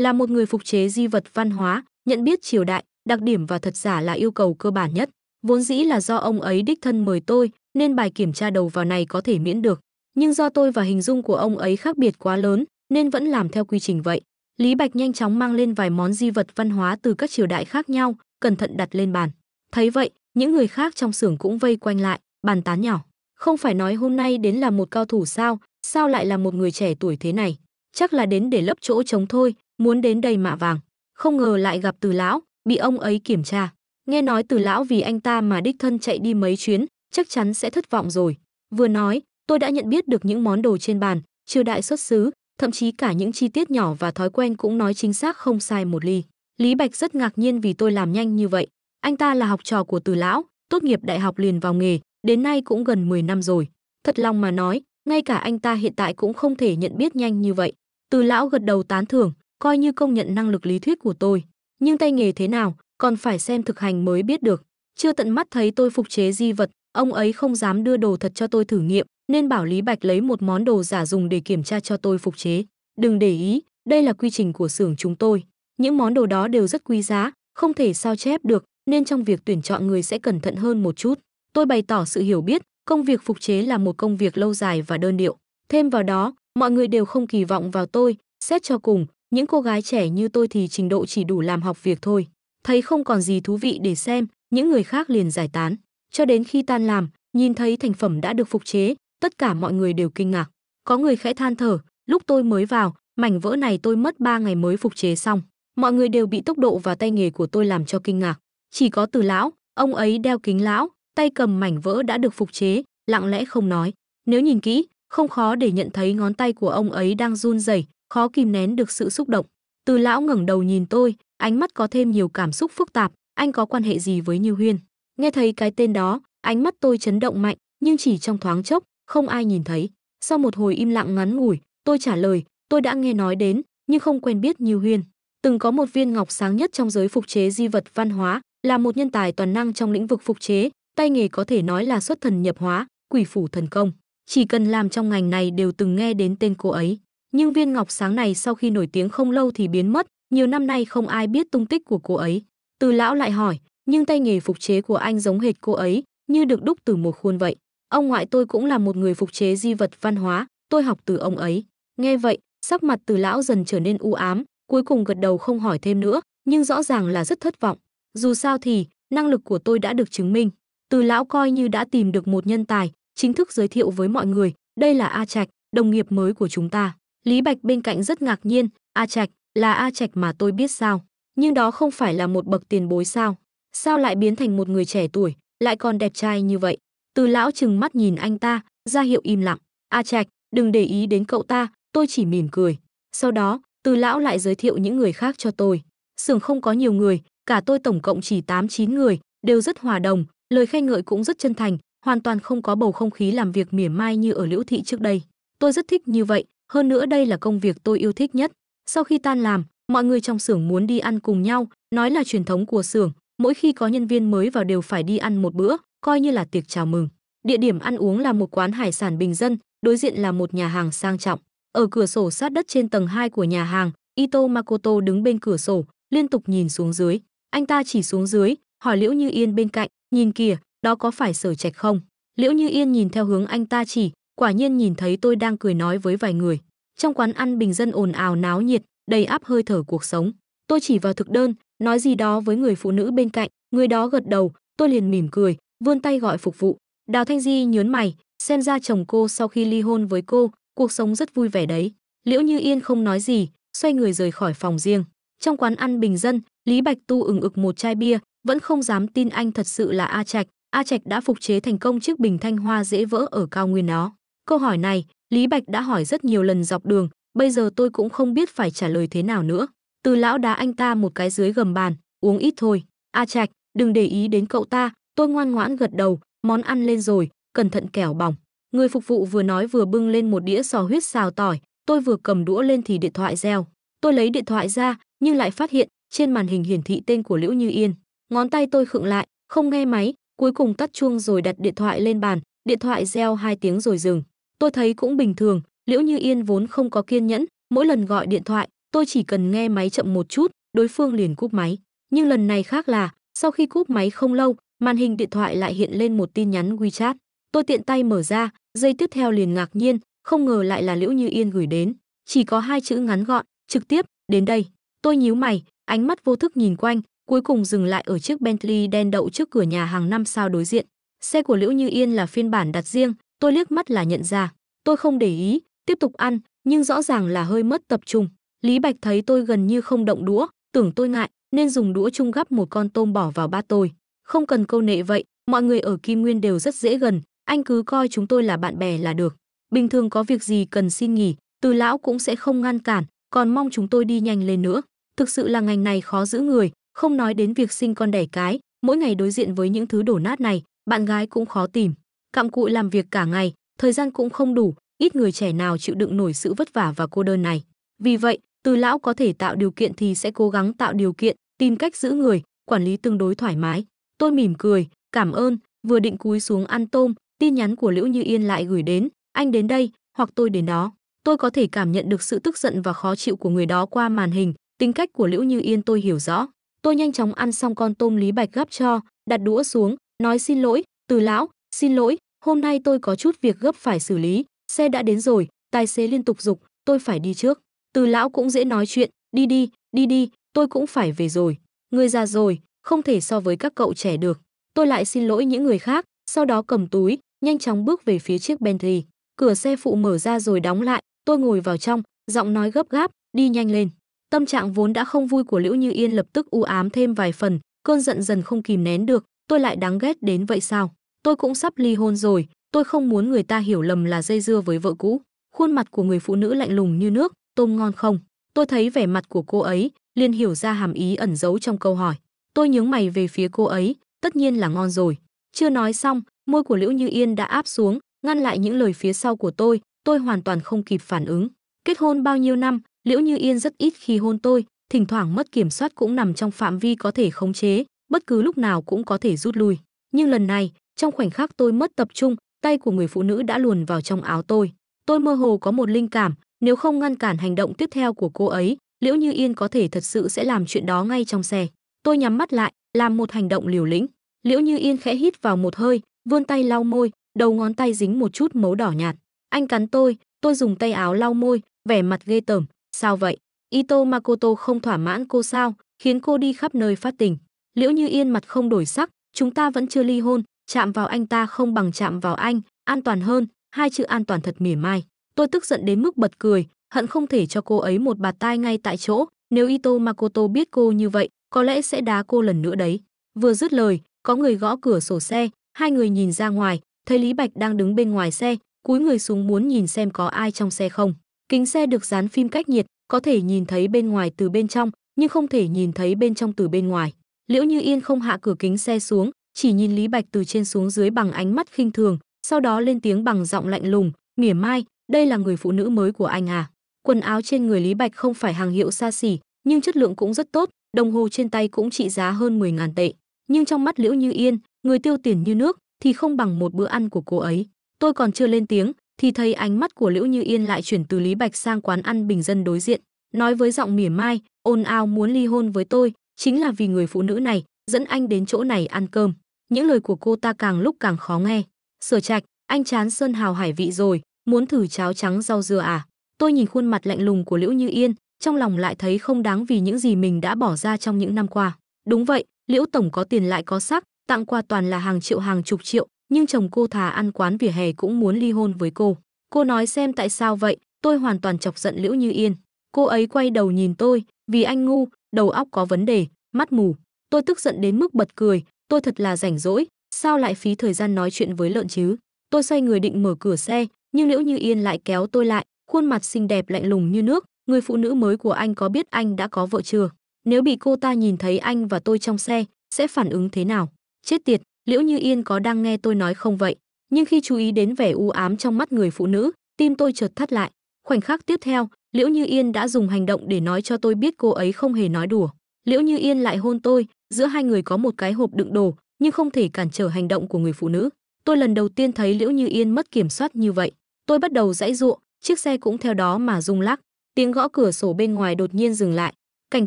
là một người phục chế di vật văn hóa, nhận biết triều đại, đặc điểm và thật giả là yêu cầu cơ bản nhất. Vốn dĩ là do ông ấy đích thân mời tôi, nên bài kiểm tra đầu vào này có thể miễn được. Nhưng do tôi và hình dung của ông ấy khác biệt quá lớn, nên vẫn làm theo quy trình vậy. Lý Bạch nhanh chóng mang lên vài món di vật văn hóa từ các triều đại khác nhau, cẩn thận đặt lên bàn. Thấy vậy, những người khác trong xưởng cũng vây quanh lại, bàn tán nhỏ. Không phải nói hôm nay đến là một cao thủ sao, sao lại là một người trẻ tuổi thế này? Chắc là đến để lấp chỗ trống thôi, muốn đến đây mạ vàng không ngờ lại gặp từ lão bị ông ấy kiểm tra nghe nói từ lão vì anh ta mà đích thân chạy đi mấy chuyến chắc chắn sẽ thất vọng rồi vừa nói tôi đã nhận biết được những món đồ trên bàn triều đại xuất xứ thậm chí cả những chi tiết nhỏ và thói quen cũng nói chính xác không sai một ly lý bạch rất ngạc nhiên vì tôi làm nhanh như vậy anh ta là học trò của từ lão tốt nghiệp đại học liền vào nghề đến nay cũng gần 10 năm rồi thật lòng mà nói ngay cả anh ta hiện tại cũng không thể nhận biết nhanh như vậy từ lão gật đầu tán thưởng coi như công nhận năng lực lý thuyết của tôi. Nhưng tay nghề thế nào, còn phải xem thực hành mới biết được. Chưa tận mắt thấy tôi phục chế di vật, ông ấy không dám đưa đồ thật cho tôi thử nghiệm, nên bảo Lý Bạch lấy một món đồ giả dùng để kiểm tra cho tôi phục chế. Đừng để ý, đây là quy trình của xưởng chúng tôi. Những món đồ đó đều rất quý giá, không thể sao chép được, nên trong việc tuyển chọn người sẽ cẩn thận hơn một chút. Tôi bày tỏ sự hiểu biết, công việc phục chế là một công việc lâu dài và đơn điệu. Thêm vào đó, mọi người đều không kỳ vọng vào tôi, xét cho cùng, những cô gái trẻ như tôi thì trình độ chỉ đủ làm học việc thôi. Thấy không còn gì thú vị để xem, những người khác liền giải tán. Cho đến khi tan làm, nhìn thấy thành phẩm đã được phục chế, tất cả mọi người đều kinh ngạc. Có người khẽ than thở, lúc tôi mới vào, mảnh vỡ này tôi mất 3 ngày mới phục chế xong. Mọi người đều bị tốc độ và tay nghề của tôi làm cho kinh ngạc. Chỉ có từ lão, ông ấy đeo kính lão, tay cầm mảnh vỡ đã được phục chế, lặng lẽ không nói. Nếu nhìn kỹ, không khó để nhận thấy ngón tay của ông ấy đang run rẩy, khó kìm nén được sự xúc động. Từ lão ngẩng đầu nhìn tôi, ánh mắt có thêm nhiều cảm xúc phức tạp, anh có quan hệ gì với Như Huyên? Nghe thấy cái tên đó, ánh mắt tôi chấn động mạnh, nhưng chỉ trong thoáng chốc, không ai nhìn thấy. Sau một hồi im lặng ngắn ngủi, tôi trả lời, tôi đã nghe nói đến, nhưng không quen biết Như Huyên. Từng có một viên ngọc sáng nhất trong giới phục chế di vật văn hóa, là một nhân tài toàn năng trong lĩnh vực phục chế, tay nghề có thể nói là xuất thần nhập hóa, quỷ phủ thần công. Chỉ cần làm trong ngành này đều từng nghe đến tên cô ấy nhưng viên ngọc sáng này sau khi nổi tiếng không lâu thì biến mất, nhiều năm nay không ai biết tung tích của cô ấy. Từ lão lại hỏi, nhưng tay nghề phục chế của anh giống hệt cô ấy, như được đúc từ một khuôn vậy. Ông ngoại tôi cũng là một người phục chế di vật văn hóa, tôi học từ ông ấy. Nghe vậy, sắc mặt từ lão dần trở nên u ám, cuối cùng gật đầu không hỏi thêm nữa, nhưng rõ ràng là rất thất vọng. Dù sao thì, năng lực của tôi đã được chứng minh. Từ lão coi như đã tìm được một nhân tài, chính thức giới thiệu với mọi người, đây là A Trạch, đồng nghiệp mới của chúng ta. Lý Bạch bên cạnh rất ngạc nhiên, A Trạch, là A Trạch mà tôi biết sao? Nhưng đó không phải là một bậc tiền bối sao? Sao lại biến thành một người trẻ tuổi, lại còn đẹp trai như vậy? Từ lão chừng mắt nhìn anh ta, ra hiệu im lặng. A Trạch, đừng để ý đến cậu ta, tôi chỉ mỉm cười. Sau đó, từ lão lại giới thiệu những người khác cho tôi. Sưởng không có nhiều người, cả tôi tổng cộng chỉ 8-9 người, đều rất hòa đồng, lời khen ngợi cũng rất chân thành, hoàn toàn không có bầu không khí làm việc mỉa mai như ở liễu thị trước đây. Tôi rất thích như vậy, hơn nữa đây là công việc tôi yêu thích nhất. Sau khi tan làm, mọi người trong xưởng muốn đi ăn cùng nhau, nói là truyền thống của xưởng, mỗi khi có nhân viên mới vào đều phải đi ăn một bữa, coi như là tiệc chào mừng. Địa điểm ăn uống là một quán hải sản bình dân, đối diện là một nhà hàng sang trọng. Ở cửa sổ sát đất trên tầng 2 của nhà hàng, Ito Makoto đứng bên cửa sổ, liên tục nhìn xuống dưới. Anh ta chỉ xuống dưới, hỏi Liễu Như Yên bên cạnh, nhìn kìa, đó có phải sở trạch không? Liễu Như Yên nhìn theo hướng anh ta chỉ, quả nhiên nhìn thấy tôi đang cười nói với vài người. Trong quán ăn bình dân ồn ào náo nhiệt, đầy áp hơi thở cuộc sống. Tôi chỉ vào thực đơn, nói gì đó với người phụ nữ bên cạnh, người đó gật đầu, tôi liền mỉm cười, vươn tay gọi phục vụ. Đào Thanh Di nhớn mày, xem ra chồng cô sau khi ly hôn với cô, cuộc sống rất vui vẻ đấy. Liễu Như Yên không nói gì, xoay người rời khỏi phòng riêng. Trong quán ăn bình dân, Lý Bạch Tu ừng ực một chai bia, vẫn không dám tin anh thật sự là A Trạch. A Trạch đã phục chế thành công chiếc bình thanh hoa dễ vỡ ở cao nguyên nó. Câu hỏi này, Lý Bạch đã hỏi rất nhiều lần dọc đường, bây giờ tôi cũng không biết phải trả lời thế nào nữa. Từ lão đá anh ta một cái dưới gầm bàn, uống ít thôi. A Trạch, đừng để ý đến cậu ta, tôi ngoan ngoãn gật đầu, món ăn lên rồi, cẩn thận kẻo bỏng. Người phục vụ vừa nói vừa bưng lên một đĩa sò huyết xào tỏi, tôi vừa cầm đũa lên thì điện thoại reo. Tôi lấy điện thoại ra, nhưng lại phát hiện trên màn hình hiển thị tên của Liễu Như Yên. Ngón tay tôi khựng lại, không nghe máy, cuối cùng tắt chuông rồi đặt điện thoại lên bàn, điện thoại reo hai tiếng rồi dừng tôi thấy cũng bình thường liễu như yên vốn không có kiên nhẫn mỗi lần gọi điện thoại tôi chỉ cần nghe máy chậm một chút đối phương liền cúp máy nhưng lần này khác là sau khi cúp máy không lâu màn hình điện thoại lại hiện lên một tin nhắn wechat tôi tiện tay mở ra dây tiếp theo liền ngạc nhiên không ngờ lại là liễu như yên gửi đến chỉ có hai chữ ngắn gọn trực tiếp đến đây tôi nhíu mày ánh mắt vô thức nhìn quanh cuối cùng dừng lại ở chiếc bentley đen đậu trước cửa nhà hàng năm sao đối diện xe của liễu như yên là phiên bản đặt riêng tôi liếc mắt là nhận ra tôi không để ý tiếp tục ăn nhưng rõ ràng là hơi mất tập trung lý bạch thấy tôi gần như không động đũa tưởng tôi ngại nên dùng đũa chung gắp một con tôm bỏ vào bát tôi không cần câu nệ vậy mọi người ở kim nguyên đều rất dễ gần anh cứ coi chúng tôi là bạn bè là được bình thường có việc gì cần xin nghỉ từ lão cũng sẽ không ngăn cản còn mong chúng tôi đi nhanh lên nữa thực sự là ngành này khó giữ người không nói đến việc sinh con đẻ cái mỗi ngày đối diện với những thứ đổ nát này bạn gái cũng khó tìm cặm cụi làm việc cả ngày, thời gian cũng không đủ, ít người trẻ nào chịu đựng nổi sự vất vả và cô đơn này. Vì vậy, từ lão có thể tạo điều kiện thì sẽ cố gắng tạo điều kiện, tìm cách giữ người, quản lý tương đối thoải mái. Tôi mỉm cười, cảm ơn, vừa định cúi xuống ăn tôm, tin nhắn của Liễu Như Yên lại gửi đến, anh đến đây, hoặc tôi đến đó. Tôi có thể cảm nhận được sự tức giận và khó chịu của người đó qua màn hình, tính cách của Liễu Như Yên tôi hiểu rõ. Tôi nhanh chóng ăn xong con tôm Lý Bạch gắp cho, đặt đũa xuống, nói xin lỗi, từ lão, xin lỗi, hôm nay tôi có chút việc gấp phải xử lý, xe đã đến rồi, tài xế liên tục dục, tôi phải đi trước. Từ lão cũng dễ nói chuyện, đi đi, đi đi, tôi cũng phải về rồi. Người già rồi, không thể so với các cậu trẻ được. Tôi lại xin lỗi những người khác, sau đó cầm túi, nhanh chóng bước về phía chiếc Bentley. Cửa xe phụ mở ra rồi đóng lại, tôi ngồi vào trong, giọng nói gấp gáp, đi nhanh lên. Tâm trạng vốn đã không vui của Liễu Như Yên lập tức u ám thêm vài phần, cơn giận dần không kìm nén được, tôi lại đáng ghét đến vậy sao? tôi cũng sắp ly hôn rồi, tôi không muốn người ta hiểu lầm là dây dưa với vợ cũ. Khuôn mặt của người phụ nữ lạnh lùng như nước, tôm ngon không? Tôi thấy vẻ mặt của cô ấy, liền hiểu ra hàm ý ẩn giấu trong câu hỏi. Tôi nhướng mày về phía cô ấy, tất nhiên là ngon rồi. Chưa nói xong, môi của Liễu Như Yên đã áp xuống, ngăn lại những lời phía sau của tôi, tôi hoàn toàn không kịp phản ứng. Kết hôn bao nhiêu năm, Liễu Như Yên rất ít khi hôn tôi, thỉnh thoảng mất kiểm soát cũng nằm trong phạm vi có thể khống chế, bất cứ lúc nào cũng có thể rút lui. Nhưng lần này, trong khoảnh khắc tôi mất tập trung, tay của người phụ nữ đã luồn vào trong áo tôi. Tôi mơ hồ có một linh cảm, nếu không ngăn cản hành động tiếp theo của cô ấy, Liễu Như Yên có thể thật sự sẽ làm chuyện đó ngay trong xe. Tôi nhắm mắt lại, làm một hành động liều lĩnh. Liễu Như Yên khẽ hít vào một hơi, vươn tay lau môi, đầu ngón tay dính một chút máu đỏ nhạt. Anh cắn tôi, tôi dùng tay áo lau môi, vẻ mặt ghê tởm. Sao vậy? Ito Makoto không thỏa mãn cô sao, khiến cô đi khắp nơi phát tình. Liễu Như Yên mặt không đổi sắc, chúng ta vẫn chưa ly hôn, chạm vào anh ta không bằng chạm vào anh an toàn hơn hai chữ an toàn thật mỉa mai tôi tức giận đến mức bật cười hận không thể cho cô ấy một bạt tai ngay tại chỗ nếu ito makoto biết cô như vậy có lẽ sẽ đá cô lần nữa đấy vừa dứt lời có người gõ cửa sổ xe hai người nhìn ra ngoài thấy lý bạch đang đứng bên ngoài xe cúi người xuống muốn nhìn xem có ai trong xe không kính xe được dán phim cách nhiệt có thể nhìn thấy bên ngoài từ bên trong nhưng không thể nhìn thấy bên trong từ bên ngoài liễu như yên không hạ cửa kính xe xuống chỉ nhìn Lý Bạch từ trên xuống dưới bằng ánh mắt khinh thường, sau đó lên tiếng bằng giọng lạnh lùng, mỉa mai, đây là người phụ nữ mới của anh à. Quần áo trên người Lý Bạch không phải hàng hiệu xa xỉ, nhưng chất lượng cũng rất tốt, đồng hồ trên tay cũng trị giá hơn 10 ngàn tệ. Nhưng trong mắt Liễu Như Yên, người tiêu tiền như nước, thì không bằng một bữa ăn của cô ấy. Tôi còn chưa lên tiếng, thì thấy ánh mắt của Liễu Như Yên lại chuyển từ Lý Bạch sang quán ăn bình dân đối diện, nói với giọng mỉa mai, ồn ào muốn ly hôn với tôi, chính là vì người phụ nữ này, dẫn anh đến chỗ này ăn cơm những lời của cô ta càng lúc càng khó nghe. Sở trạch, anh chán sơn hào hải vị rồi, muốn thử cháo trắng rau dưa à? Tôi nhìn khuôn mặt lạnh lùng của Liễu Như Yên, trong lòng lại thấy không đáng vì những gì mình đã bỏ ra trong những năm qua. Đúng vậy, Liễu Tổng có tiền lại có sắc, tặng quà toàn là hàng triệu hàng chục triệu, nhưng chồng cô thà ăn quán vỉa hè cũng muốn ly hôn với cô. Cô nói xem tại sao vậy, tôi hoàn toàn chọc giận Liễu Như Yên. Cô ấy quay đầu nhìn tôi, vì anh ngu, đầu óc có vấn đề, mắt mù. Tôi tức giận đến mức bật cười, tôi thật là rảnh rỗi, sao lại phí thời gian nói chuyện với lợn chứ? Tôi xoay người định mở cửa xe, nhưng Liễu Như Yên lại kéo tôi lại, khuôn mặt xinh đẹp lạnh lùng như nước, người phụ nữ mới của anh có biết anh đã có vợ chưa? Nếu bị cô ta nhìn thấy anh và tôi trong xe, sẽ phản ứng thế nào? Chết tiệt, Liễu Như Yên có đang nghe tôi nói không vậy? Nhưng khi chú ý đến vẻ u ám trong mắt người phụ nữ, tim tôi chợt thắt lại. Khoảnh khắc tiếp theo, Liễu Như Yên đã dùng hành động để nói cho tôi biết cô ấy không hề nói đùa. Liễu Như Yên lại hôn tôi, giữa hai người có một cái hộp đựng đồ, nhưng không thể cản trở hành động của người phụ nữ. Tôi lần đầu tiên thấy Liễu Như Yên mất kiểm soát như vậy. Tôi bắt đầu giãy giụa, chiếc xe cũng theo đó mà rung lắc. Tiếng gõ cửa sổ bên ngoài đột nhiên dừng lại. Cảnh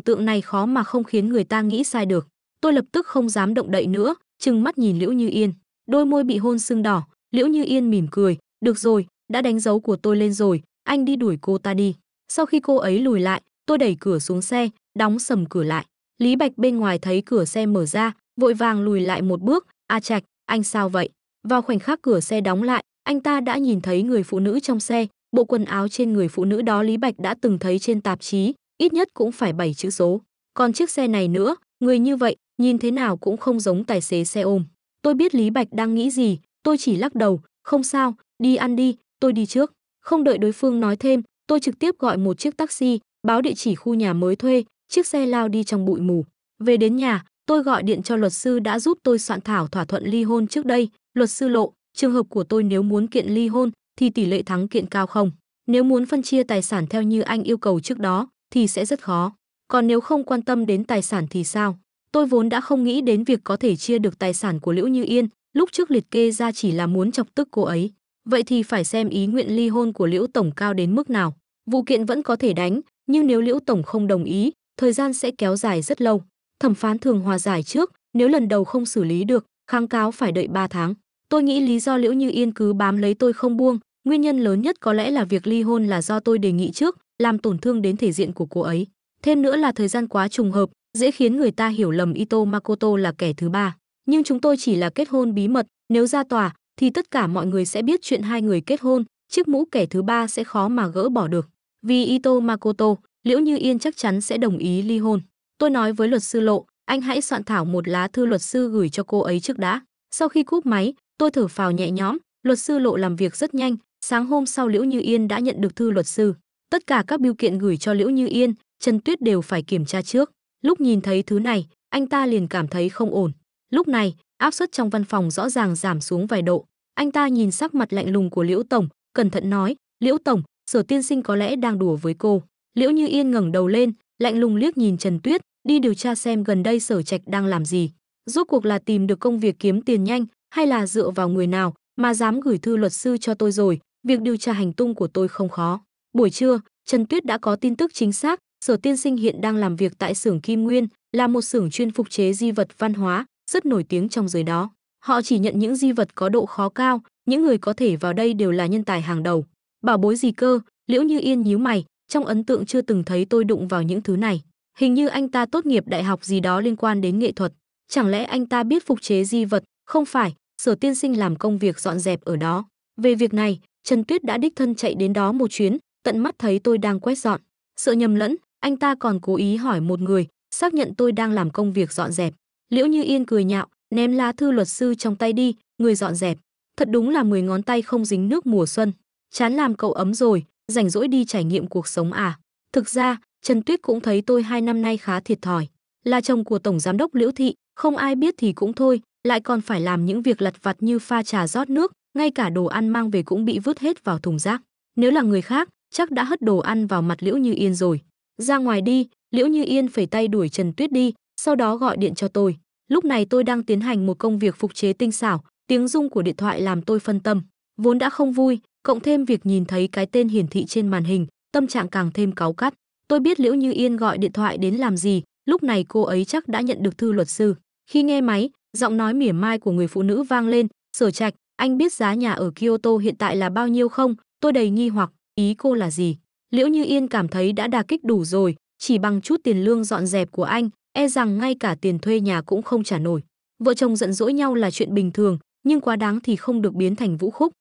tượng này khó mà không khiến người ta nghĩ sai được. Tôi lập tức không dám động đậy nữa, trừng mắt nhìn Liễu Như Yên. Đôi môi bị hôn sưng đỏ, Liễu Như Yên mỉm cười, "Được rồi, đã đánh dấu của tôi lên rồi, anh đi đuổi cô ta đi." Sau khi cô ấy lùi lại, tôi đẩy cửa xuống xe, đóng sầm cửa lại. Lý Bạch bên ngoài thấy cửa xe mở ra, vội vàng lùi lại một bước, "A à Trạch, anh sao vậy?" Vào khoảnh khắc cửa xe đóng lại, anh ta đã nhìn thấy người phụ nữ trong xe, bộ quần áo trên người phụ nữ đó Lý Bạch đã từng thấy trên tạp chí, ít nhất cũng phải bảy chữ số. Còn chiếc xe này nữa, người như vậy, nhìn thế nào cũng không giống tài xế xe ôm. Tôi biết Lý Bạch đang nghĩ gì, tôi chỉ lắc đầu, không sao, đi ăn đi, tôi đi trước. Không đợi đối phương nói thêm, tôi trực tiếp gọi một chiếc taxi, báo địa chỉ khu nhà mới thuê, chiếc xe lao đi trong bụi mù. Về đến nhà, tôi gọi điện cho luật sư đã giúp tôi soạn thảo thỏa thuận ly hôn trước đây, luật sư lộ, trường hợp của tôi nếu muốn kiện ly hôn thì tỷ lệ thắng kiện cao không? Nếu muốn phân chia tài sản theo như anh yêu cầu trước đó thì sẽ rất khó. Còn nếu không quan tâm đến tài sản thì sao? Tôi vốn đã không nghĩ đến việc có thể chia được tài sản của Liễu Như Yên, lúc trước liệt kê ra chỉ là muốn chọc tức cô ấy. Vậy thì phải xem ý nguyện ly hôn của Liễu Tổng cao đến mức nào. Vụ kiện vẫn có thể đánh, nhưng nếu Liễu Tổng không đồng ý thời gian sẽ kéo dài rất lâu. Thẩm phán thường hòa giải trước, nếu lần đầu không xử lý được, kháng cáo phải đợi 3 tháng. Tôi nghĩ lý do Liễu Như Yên cứ bám lấy tôi không buông, nguyên nhân lớn nhất có lẽ là việc ly hôn là do tôi đề nghị trước, làm tổn thương đến thể diện của cô ấy. Thêm nữa là thời gian quá trùng hợp, dễ khiến người ta hiểu lầm Ito Makoto là kẻ thứ ba. Nhưng chúng tôi chỉ là kết hôn bí mật, nếu ra tòa thì tất cả mọi người sẽ biết chuyện hai người kết hôn, chiếc mũ kẻ thứ ba sẽ khó mà gỡ bỏ được. Vì Ito Makoto, Liễu Như Yên chắc chắn sẽ đồng ý ly hôn. Tôi nói với luật sư Lộ, anh hãy soạn thảo một lá thư luật sư gửi cho cô ấy trước đã. Sau khi cúp máy, tôi thở phào nhẹ nhõm, luật sư Lộ làm việc rất nhanh, sáng hôm sau Liễu Như Yên đã nhận được thư luật sư. Tất cả các biêu kiện gửi cho Liễu Như Yên, Trần Tuyết đều phải kiểm tra trước. Lúc nhìn thấy thứ này, anh ta liền cảm thấy không ổn. Lúc này, áp suất trong văn phòng rõ ràng giảm xuống vài độ. Anh ta nhìn sắc mặt lạnh lùng của Liễu Tổng, cẩn thận nói, Liễu Tổng, sở tiên sinh có lẽ đang đùa với cô liễu như yên ngẩng đầu lên lạnh lùng liếc nhìn trần tuyết đi điều tra xem gần đây sở trạch đang làm gì rốt cuộc là tìm được công việc kiếm tiền nhanh hay là dựa vào người nào mà dám gửi thư luật sư cho tôi rồi việc điều tra hành tung của tôi không khó buổi trưa trần tuyết đã có tin tức chính xác sở tiên sinh hiện đang làm việc tại xưởng kim nguyên là một xưởng chuyên phục chế di vật văn hóa rất nổi tiếng trong giới đó họ chỉ nhận những di vật có độ khó cao những người có thể vào đây đều là nhân tài hàng đầu bảo bối gì cơ liễu như yên nhíu mày trong ấn tượng chưa từng thấy tôi đụng vào những thứ này. Hình như anh ta tốt nghiệp đại học gì đó liên quan đến nghệ thuật. Chẳng lẽ anh ta biết phục chế di vật? Không phải, sở tiên sinh làm công việc dọn dẹp ở đó. Về việc này, Trần Tuyết đã đích thân chạy đến đó một chuyến, tận mắt thấy tôi đang quét dọn. Sợ nhầm lẫn, anh ta còn cố ý hỏi một người, xác nhận tôi đang làm công việc dọn dẹp. Liễu Như Yên cười nhạo, ném lá thư luật sư trong tay đi, người dọn dẹp. Thật đúng là 10 ngón tay không dính nước mùa xuân. Chán làm cậu ấm rồi, rảnh rỗi đi trải nghiệm cuộc sống à? Thực ra, Trần Tuyết cũng thấy tôi hai năm nay khá thiệt thòi. Là chồng của Tổng Giám đốc Liễu Thị, không ai biết thì cũng thôi, lại còn phải làm những việc lặt vặt như pha trà rót nước, ngay cả đồ ăn mang về cũng bị vứt hết vào thùng rác. Nếu là người khác, chắc đã hất đồ ăn vào mặt Liễu Như Yên rồi. Ra ngoài đi, Liễu Như Yên phải tay đuổi Trần Tuyết đi, sau đó gọi điện cho tôi. Lúc này tôi đang tiến hành một công việc phục chế tinh xảo, tiếng rung của điện thoại làm tôi phân tâm. Vốn đã không vui, cộng thêm việc nhìn thấy cái tên hiển thị trên màn hình, tâm trạng càng thêm cáu cắt. Tôi biết Liễu Như Yên gọi điện thoại đến làm gì, lúc này cô ấy chắc đã nhận được thư luật sư. Khi nghe máy, giọng nói mỉa mai của người phụ nữ vang lên, "Sở Trạch, anh biết giá nhà ở Kyoto hiện tại là bao nhiêu không?" Tôi đầy nghi hoặc, ý cô là gì? Liễu Như Yên cảm thấy đã đà kích đủ rồi, chỉ bằng chút tiền lương dọn dẹp của anh, e rằng ngay cả tiền thuê nhà cũng không trả nổi. Vợ chồng giận dỗi nhau là chuyện bình thường, nhưng quá đáng thì không được biến thành vũ khúc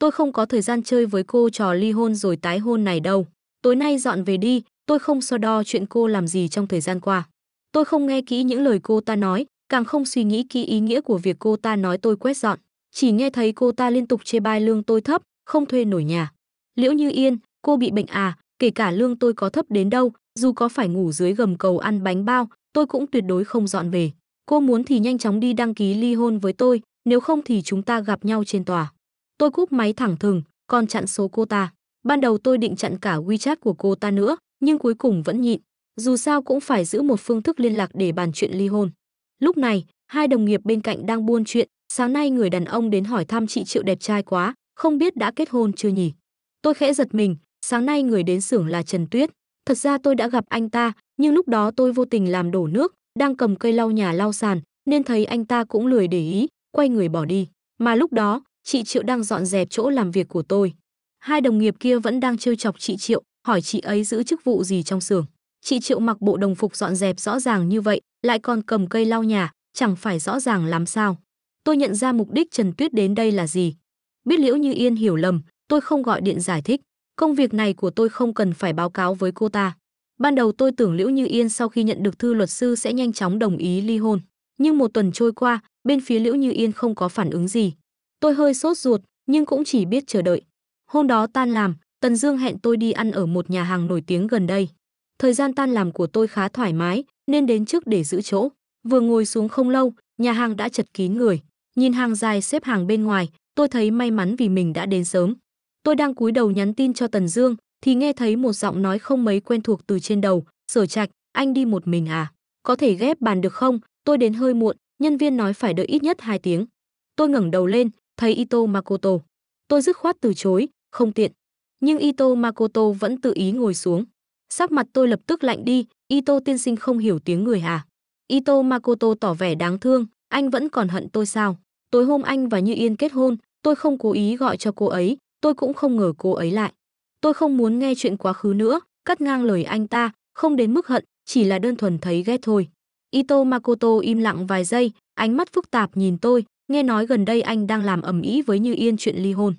tôi không có thời gian chơi với cô trò ly hôn rồi tái hôn này đâu. Tối nay dọn về đi, tôi không so đo chuyện cô làm gì trong thời gian qua. Tôi không nghe kỹ những lời cô ta nói, càng không suy nghĩ kỹ ý nghĩa của việc cô ta nói tôi quét dọn. Chỉ nghe thấy cô ta liên tục chê bai lương tôi thấp, không thuê nổi nhà. Liễu Như Yên, cô bị bệnh à, kể cả lương tôi có thấp đến đâu, dù có phải ngủ dưới gầm cầu ăn bánh bao, tôi cũng tuyệt đối không dọn về. Cô muốn thì nhanh chóng đi đăng ký ly hôn với tôi, nếu không thì chúng ta gặp nhau trên tòa. Tôi cúp máy thẳng thừng, còn chặn số cô ta. Ban đầu tôi định chặn cả WeChat của cô ta nữa, nhưng cuối cùng vẫn nhịn. Dù sao cũng phải giữ một phương thức liên lạc để bàn chuyện ly hôn. Lúc này, hai đồng nghiệp bên cạnh đang buôn chuyện. Sáng nay người đàn ông đến hỏi thăm chị Triệu đẹp trai quá, không biết đã kết hôn chưa nhỉ. Tôi khẽ giật mình, sáng nay người đến xưởng là Trần Tuyết. Thật ra tôi đã gặp anh ta, nhưng lúc đó tôi vô tình làm đổ nước, đang cầm cây lau nhà lau sàn, nên thấy anh ta cũng lười để ý, quay người bỏ đi. Mà lúc đó, chị Triệu đang dọn dẹp chỗ làm việc của tôi. Hai đồng nghiệp kia vẫn đang trêu chọc chị Triệu, hỏi chị ấy giữ chức vụ gì trong xưởng. Chị Triệu mặc bộ đồng phục dọn dẹp rõ ràng như vậy, lại còn cầm cây lau nhà, chẳng phải rõ ràng làm sao. Tôi nhận ra mục đích Trần Tuyết đến đây là gì. Biết Liễu Như Yên hiểu lầm, tôi không gọi điện giải thích. Công việc này của tôi không cần phải báo cáo với cô ta. Ban đầu tôi tưởng Liễu Như Yên sau khi nhận được thư luật sư sẽ nhanh chóng đồng ý ly hôn. Nhưng một tuần trôi qua, bên phía Liễu Như Yên không có phản ứng gì. Tôi hơi sốt ruột, nhưng cũng chỉ biết chờ đợi. Hôm đó tan làm, Tần Dương hẹn tôi đi ăn ở một nhà hàng nổi tiếng gần đây. Thời gian tan làm của tôi khá thoải mái, nên đến trước để giữ chỗ. Vừa ngồi xuống không lâu, nhà hàng đã chật kín người. Nhìn hàng dài xếp hàng bên ngoài, tôi thấy may mắn vì mình đã đến sớm. Tôi đang cúi đầu nhắn tin cho Tần Dương thì nghe thấy một giọng nói không mấy quen thuộc từ trên đầu, "Sở Trạch, anh đi một mình à? Có thể ghép bàn được không? Tôi đến hơi muộn." Nhân viên nói phải đợi ít nhất 2 tiếng. Tôi ngẩng đầu lên, thầy Ito Makoto. Tôi dứt khoát từ chối, không tiện. Nhưng Ito Makoto vẫn tự ý ngồi xuống. Sắc mặt tôi lập tức lạnh đi, Ito tiên sinh không hiểu tiếng người à. Ito Makoto tỏ vẻ đáng thương, anh vẫn còn hận tôi sao. Tối hôm anh và Như Yên kết hôn, tôi không cố ý gọi cho cô ấy, tôi cũng không ngờ cô ấy lại. Tôi không muốn nghe chuyện quá khứ nữa, cắt ngang lời anh ta, không đến mức hận, chỉ là đơn thuần thấy ghét thôi. Ito Makoto im lặng vài giây, ánh mắt phức tạp nhìn tôi, nghe nói gần đây anh đang làm ầm ĩ với Như Yên chuyện ly hôn.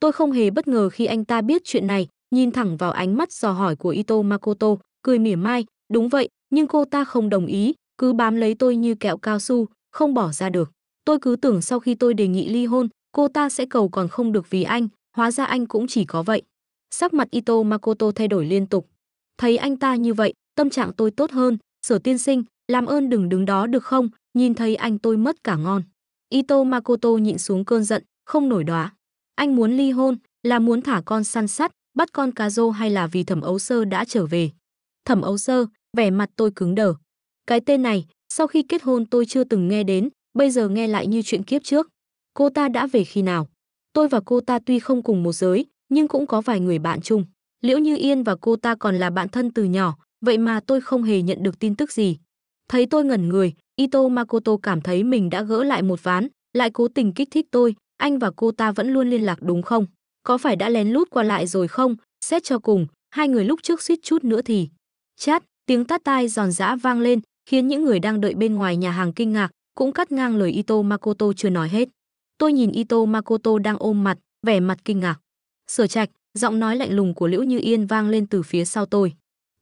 Tôi không hề bất ngờ khi anh ta biết chuyện này, nhìn thẳng vào ánh mắt dò hỏi của Ito Makoto, cười mỉa mai, đúng vậy, nhưng cô ta không đồng ý, cứ bám lấy tôi như kẹo cao su, không bỏ ra được. Tôi cứ tưởng sau khi tôi đề nghị ly hôn, cô ta sẽ cầu còn không được vì anh, hóa ra anh cũng chỉ có vậy. Sắc mặt Ito Makoto thay đổi liên tục. Thấy anh ta như vậy, tâm trạng tôi tốt hơn, sở tiên sinh, làm ơn đừng đứng đó được không, nhìn thấy anh tôi mất cả ngon. Ito Makoto nhịn xuống cơn giận, không nổi đoá. Anh muốn ly hôn, là muốn thả con săn sắt, bắt con cá hay là vì thẩm ấu sơ đã trở về. Thẩm ấu sơ, vẻ mặt tôi cứng đờ. Cái tên này, sau khi kết hôn tôi chưa từng nghe đến, bây giờ nghe lại như chuyện kiếp trước. Cô ta đã về khi nào? Tôi và cô ta tuy không cùng một giới, nhưng cũng có vài người bạn chung. Liễu Như Yên và cô ta còn là bạn thân từ nhỏ, vậy mà tôi không hề nhận được tin tức gì. Thấy tôi ngẩn người, Ito Makoto cảm thấy mình đã gỡ lại một ván, lại cố tình kích thích tôi, anh và cô ta vẫn luôn liên lạc đúng không? Có phải đã lén lút qua lại rồi không? Xét cho cùng, hai người lúc trước suýt chút nữa thì. Chát, tiếng tát tai giòn giã vang lên, khiến những người đang đợi bên ngoài nhà hàng kinh ngạc, cũng cắt ngang lời Ito Makoto chưa nói hết. Tôi nhìn Ito Makoto đang ôm mặt, vẻ mặt kinh ngạc. Sở trạch, giọng nói lạnh lùng của Liễu Như Yên vang lên từ phía sau tôi.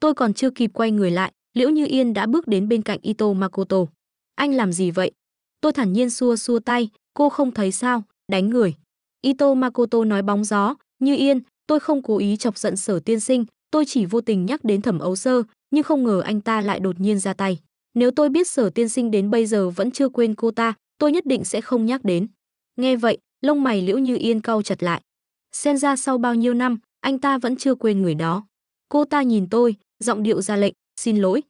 Tôi còn chưa kịp quay người lại, Liễu Như Yên đã bước đến bên cạnh Ito Makoto. Anh làm gì vậy? Tôi thản nhiên xua xua tay, cô không thấy sao, đánh người. Ito Makoto nói bóng gió, như yên, tôi không cố ý chọc giận sở tiên sinh, tôi chỉ vô tình nhắc đến thẩm ấu sơ, nhưng không ngờ anh ta lại đột nhiên ra tay. Nếu tôi biết sở tiên sinh đến bây giờ vẫn chưa quên cô ta, tôi nhất định sẽ không nhắc đến. Nghe vậy, lông mày liễu như yên cau chặt lại. Xem ra sau bao nhiêu năm, anh ta vẫn chưa quên người đó. Cô ta nhìn tôi, giọng điệu ra lệnh, xin lỗi.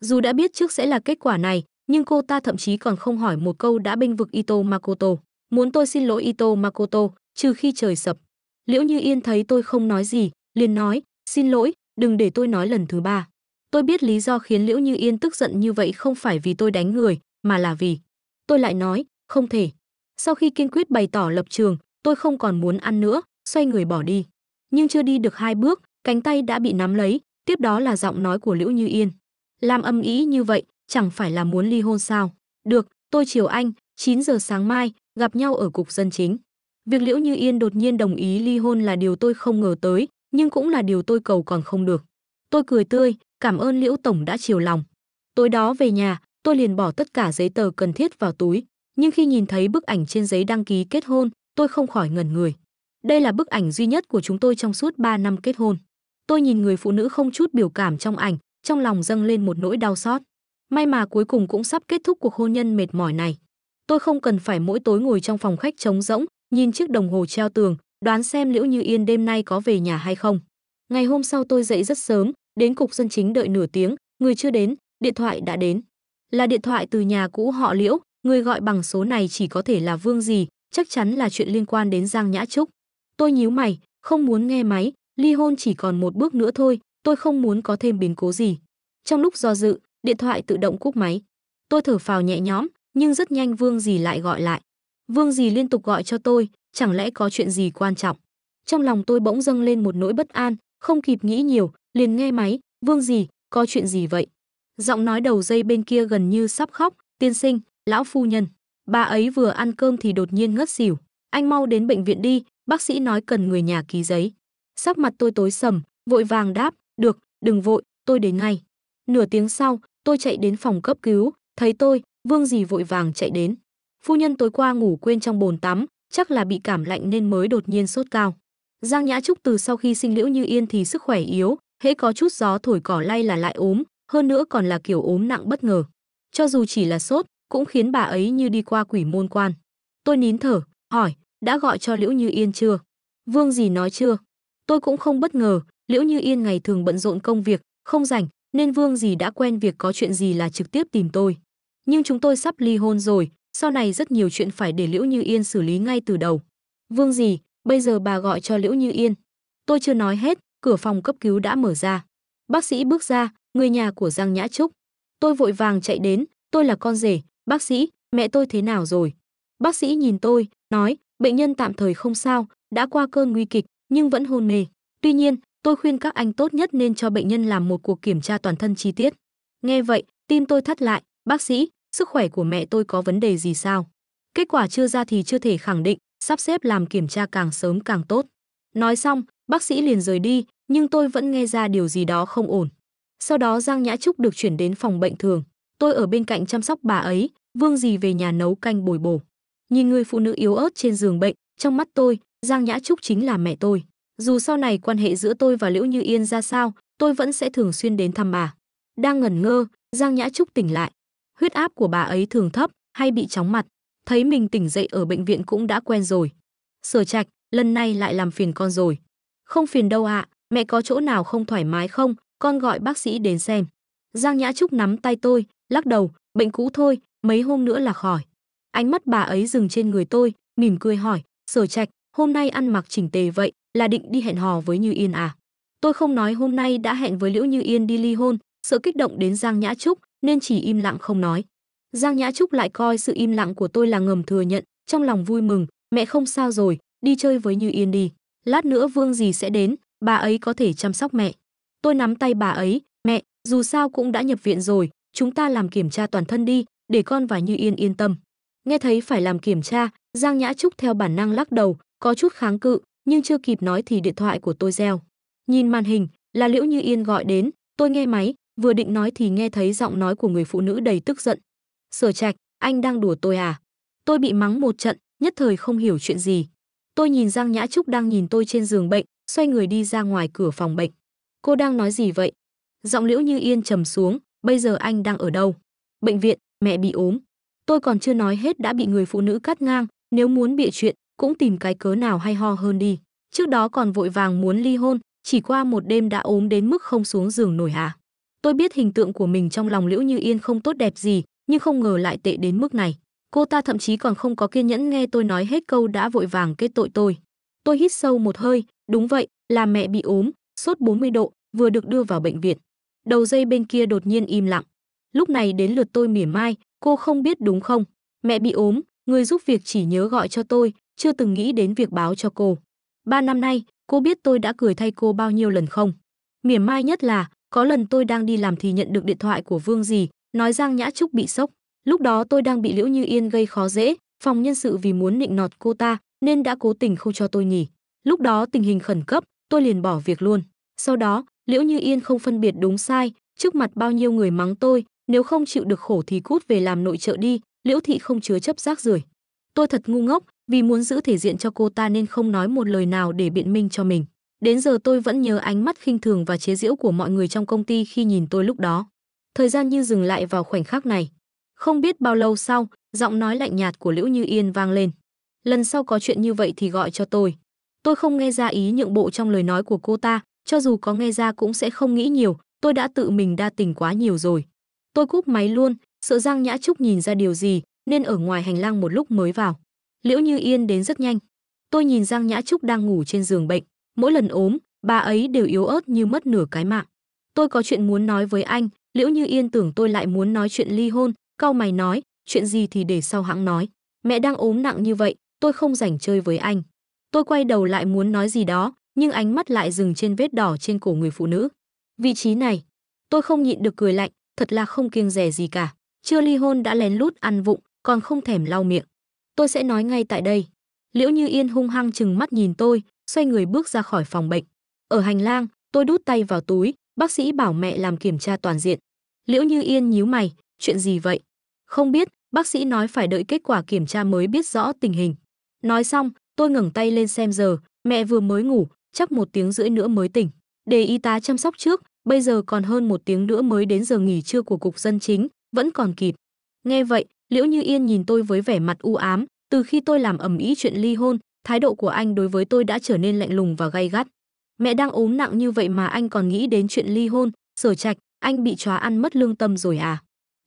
Dù đã biết trước sẽ là kết quả này, nhưng cô ta thậm chí còn không hỏi một câu đã bênh vực Ito Makoto. Muốn tôi xin lỗi Ito Makoto, trừ khi trời sập. Liễu Như Yên thấy tôi không nói gì, liền nói, xin lỗi, đừng để tôi nói lần thứ ba. Tôi biết lý do khiến Liễu Như Yên tức giận như vậy không phải vì tôi đánh người, mà là vì. Tôi lại nói, không thể. Sau khi kiên quyết bày tỏ lập trường, tôi không còn muốn ăn nữa, xoay người bỏ đi. Nhưng chưa đi được hai bước, cánh tay đã bị nắm lấy, tiếp đó là giọng nói của Liễu Như Yên. Làm âm ý như vậy, chẳng phải là muốn ly hôn sao? Được, tôi chiều anh, 9 giờ sáng mai, gặp nhau ở cục dân chính. Việc Liễu Như Yên đột nhiên đồng ý ly hôn là điều tôi không ngờ tới, nhưng cũng là điều tôi cầu còn không được. Tôi cười tươi, cảm ơn Liễu Tổng đã chiều lòng. Tối đó về nhà, tôi liền bỏ tất cả giấy tờ cần thiết vào túi, nhưng khi nhìn thấy bức ảnh trên giấy đăng ký kết hôn, tôi không khỏi ngẩn người. Đây là bức ảnh duy nhất của chúng tôi trong suốt 3 năm kết hôn. Tôi nhìn người phụ nữ không chút biểu cảm trong ảnh, trong lòng dâng lên một nỗi đau xót. May mà cuối cùng cũng sắp kết thúc cuộc hôn nhân mệt mỏi này. Tôi không cần phải mỗi tối ngồi trong phòng khách trống rỗng, nhìn chiếc đồng hồ treo tường, đoán xem Liễu Như Yên đêm nay có về nhà hay không. Ngày hôm sau tôi dậy rất sớm, đến cục dân chính đợi nửa tiếng, người chưa đến, điện thoại đã đến. Là điện thoại từ nhà cũ họ Liễu, người gọi bằng số này chỉ có thể là Vương gì, chắc chắn là chuyện liên quan đến Giang Nhã Trúc. Tôi nhíu mày, không muốn nghe máy, ly hôn chỉ còn một bước nữa thôi, tôi không muốn có thêm biến cố gì. Trong lúc do dự, điện thoại tự động cúp máy. Tôi thở phào nhẹ nhõm, nhưng rất nhanh Vương dì lại gọi lại. Vương dì liên tục gọi cho tôi, chẳng lẽ có chuyện gì quan trọng. Trong lòng tôi bỗng dâng lên một nỗi bất an, không kịp nghĩ nhiều, liền nghe máy, "Vương dì, có chuyện gì vậy?" Giọng nói đầu dây bên kia gần như sắp khóc, "Tiên sinh, lão phu nhân, bà ấy vừa ăn cơm thì đột nhiên ngất xỉu, anh mau đến bệnh viện đi, bác sĩ nói cần người nhà ký giấy." Sắc mặt tôi tối sầm, vội vàng đáp, "Được, đừng vội, tôi đến ngay." Nửa tiếng sau, Tôi chạy đến phòng cấp cứu, thấy tôi, Vương dì vội vàng chạy đến. Phu nhân tối qua ngủ quên trong bồn tắm, chắc là bị cảm lạnh nên mới đột nhiên sốt cao. Giang Nhã Trúc từ sau khi sinh liễu như yên thì sức khỏe yếu, hễ có chút gió thổi cỏ lay là lại ốm, hơn nữa còn là kiểu ốm nặng bất ngờ. Cho dù chỉ là sốt, cũng khiến bà ấy như đi qua quỷ môn quan. Tôi nín thở, hỏi, đã gọi cho Liễu Như Yên chưa? Vương gì nói chưa? Tôi cũng không bất ngờ, Liễu Như Yên ngày thường bận rộn công việc, không rảnh, nên Vương gì đã quen việc có chuyện gì là trực tiếp tìm tôi. Nhưng chúng tôi sắp ly hôn rồi, sau này rất nhiều chuyện phải để Liễu Như Yên xử lý ngay từ đầu. Vương gì, bây giờ bà gọi cho Liễu Như Yên. Tôi chưa nói hết, cửa phòng cấp cứu đã mở ra. Bác sĩ bước ra, người nhà của Giang Nhã Trúc. Tôi vội vàng chạy đến, tôi là con rể, bác sĩ, mẹ tôi thế nào rồi? Bác sĩ nhìn tôi, nói, bệnh nhân tạm thời không sao, đã qua cơn nguy kịch, nhưng vẫn hôn mê. Tuy nhiên, Tôi khuyên các anh tốt nhất nên cho bệnh nhân làm một cuộc kiểm tra toàn thân chi tiết. Nghe vậy, tim tôi thắt lại, bác sĩ, sức khỏe của mẹ tôi có vấn đề gì sao? Kết quả chưa ra thì chưa thể khẳng định, sắp xếp làm kiểm tra càng sớm càng tốt. Nói xong, bác sĩ liền rời đi, nhưng tôi vẫn nghe ra điều gì đó không ổn. Sau đó Giang Nhã Trúc được chuyển đến phòng bệnh thường, tôi ở bên cạnh chăm sóc bà ấy, Vương dì về nhà nấu canh bồi bổ. Nhìn người phụ nữ yếu ớt trên giường bệnh, trong mắt tôi, Giang Nhã Trúc chính là mẹ tôi dù sau này quan hệ giữa tôi và Liễu Như Yên ra sao, tôi vẫn sẽ thường xuyên đến thăm bà. Đang ngẩn ngơ, Giang Nhã Trúc tỉnh lại. Huyết áp của bà ấy thường thấp, hay bị chóng mặt. Thấy mình tỉnh dậy ở bệnh viện cũng đã quen rồi. Sở trạch, lần này lại làm phiền con rồi. Không phiền đâu ạ, à, mẹ có chỗ nào không thoải mái không, con gọi bác sĩ đến xem. Giang Nhã Trúc nắm tay tôi, lắc đầu, bệnh cũ thôi, mấy hôm nữa là khỏi. Ánh mắt bà ấy dừng trên người tôi, mỉm cười hỏi, sở trạch, hôm nay ăn mặc chỉnh tề vậy, là định đi hẹn hò với Như Yên à? Tôi không nói hôm nay đã hẹn với Liễu Như Yên đi ly hôn, sợ kích động đến Giang Nhã Trúc, nên chỉ im lặng không nói. Giang Nhã Trúc lại coi sự im lặng của tôi là ngầm thừa nhận, trong lòng vui mừng, mẹ không sao rồi, đi chơi với Như Yên đi. Lát nữa Vương gì sẽ đến, bà ấy có thể chăm sóc mẹ. Tôi nắm tay bà ấy, mẹ, dù sao cũng đã nhập viện rồi, chúng ta làm kiểm tra toàn thân đi, để con và Như Yên yên tâm. Nghe thấy phải làm kiểm tra, Giang Nhã Trúc theo bản năng lắc đầu, có chút kháng cự, nhưng chưa kịp nói thì điện thoại của tôi reo. Nhìn màn hình, là Liễu Như Yên gọi đến, tôi nghe máy, vừa định nói thì nghe thấy giọng nói của người phụ nữ đầy tức giận. "Sở Trạch, anh đang đùa tôi à?" Tôi bị mắng một trận, nhất thời không hiểu chuyện gì. Tôi nhìn Giang Nhã Trúc đang nhìn tôi trên giường bệnh, xoay người đi ra ngoài cửa phòng bệnh. "Cô đang nói gì vậy?" Giọng Liễu Như Yên trầm xuống, "Bây giờ anh đang ở đâu?" "Bệnh viện, mẹ bị ốm." Tôi còn chưa nói hết đã bị người phụ nữ cắt ngang, nếu muốn bịa chuyện, cũng tìm cái cớ nào hay ho hơn đi. Trước đó còn vội vàng muốn ly hôn, chỉ qua một đêm đã ốm đến mức không xuống giường nổi à. Tôi biết hình tượng của mình trong lòng Liễu Như Yên không tốt đẹp gì, nhưng không ngờ lại tệ đến mức này. Cô ta thậm chí còn không có kiên nhẫn nghe tôi nói hết câu đã vội vàng kết tội tôi. Tôi hít sâu một hơi, đúng vậy, là mẹ bị ốm, sốt 40 độ, vừa được đưa vào bệnh viện. Đầu dây bên kia đột nhiên im lặng. Lúc này đến lượt tôi mỉa mai, cô không biết đúng không? Mẹ bị ốm, người giúp việc chỉ nhớ gọi cho tôi, chưa từng nghĩ đến việc báo cho cô. Ba năm nay, cô biết tôi đã cười thay cô bao nhiêu lần không? Mỉa mai nhất là, có lần tôi đang đi làm thì nhận được điện thoại của Vương gì, nói Giang Nhã Trúc bị sốc. Lúc đó tôi đang bị Liễu Như Yên gây khó dễ, phòng nhân sự vì muốn nịnh nọt cô ta nên đã cố tình không cho tôi nghỉ. Lúc đó tình hình khẩn cấp, tôi liền bỏ việc luôn. Sau đó, Liễu Như Yên không phân biệt đúng sai, trước mặt bao nhiêu người mắng tôi, nếu không chịu được khổ thì cút về làm nội trợ đi, Liễu thị không chứa chấp rác rưởi. Tôi thật ngu ngốc, vì muốn giữ thể diện cho cô ta nên không nói một lời nào để biện minh cho mình. Đến giờ tôi vẫn nhớ ánh mắt khinh thường và chế giễu của mọi người trong công ty khi nhìn tôi lúc đó. Thời gian như dừng lại vào khoảnh khắc này. Không biết bao lâu sau, giọng nói lạnh nhạt của Liễu Như Yên vang lên. Lần sau có chuyện như vậy thì gọi cho tôi. Tôi không nghe ra ý nhượng bộ trong lời nói của cô ta, cho dù có nghe ra cũng sẽ không nghĩ nhiều, tôi đã tự mình đa tình quá nhiều rồi. Tôi cúp máy luôn, sợ Giang Nhã Trúc nhìn ra điều gì, nên ở ngoài hành lang một lúc mới vào. Liễu Như Yên đến rất nhanh. Tôi nhìn Giang Nhã Trúc đang ngủ trên giường bệnh, mỗi lần ốm, bà ấy đều yếu ớt như mất nửa cái mạng. Tôi có chuyện muốn nói với anh, Liễu Như Yên tưởng tôi lại muốn nói chuyện ly hôn, cau mày nói, chuyện gì thì để sau hãng nói. Mẹ đang ốm nặng như vậy, tôi không rảnh chơi với anh. Tôi quay đầu lại muốn nói gì đó, nhưng ánh mắt lại dừng trên vết đỏ trên cổ người phụ nữ. Vị trí này, tôi không nhịn được cười lạnh, thật là không kiêng dè gì cả. Chưa ly hôn đã lén lút ăn vụng, còn không thèm lau miệng tôi sẽ nói ngay tại đây liễu như yên hung hăng chừng mắt nhìn tôi xoay người bước ra khỏi phòng bệnh ở hành lang tôi đút tay vào túi bác sĩ bảo mẹ làm kiểm tra toàn diện liễu như yên nhíu mày chuyện gì vậy không biết bác sĩ nói phải đợi kết quả kiểm tra mới biết rõ tình hình nói xong tôi ngẩng tay lên xem giờ mẹ vừa mới ngủ chắc một tiếng rưỡi nữa mới tỉnh để y tá chăm sóc trước bây giờ còn hơn một tiếng nữa mới đến giờ nghỉ trưa của cục dân chính vẫn còn kịp nghe vậy Liễu Như Yên nhìn tôi với vẻ mặt u ám, từ khi tôi làm ầm ĩ chuyện ly hôn, thái độ của anh đối với tôi đã trở nên lạnh lùng và gay gắt. Mẹ đang ốm nặng như vậy mà anh còn nghĩ đến chuyện ly hôn, sở trạch, anh bị chóa ăn mất lương tâm rồi à?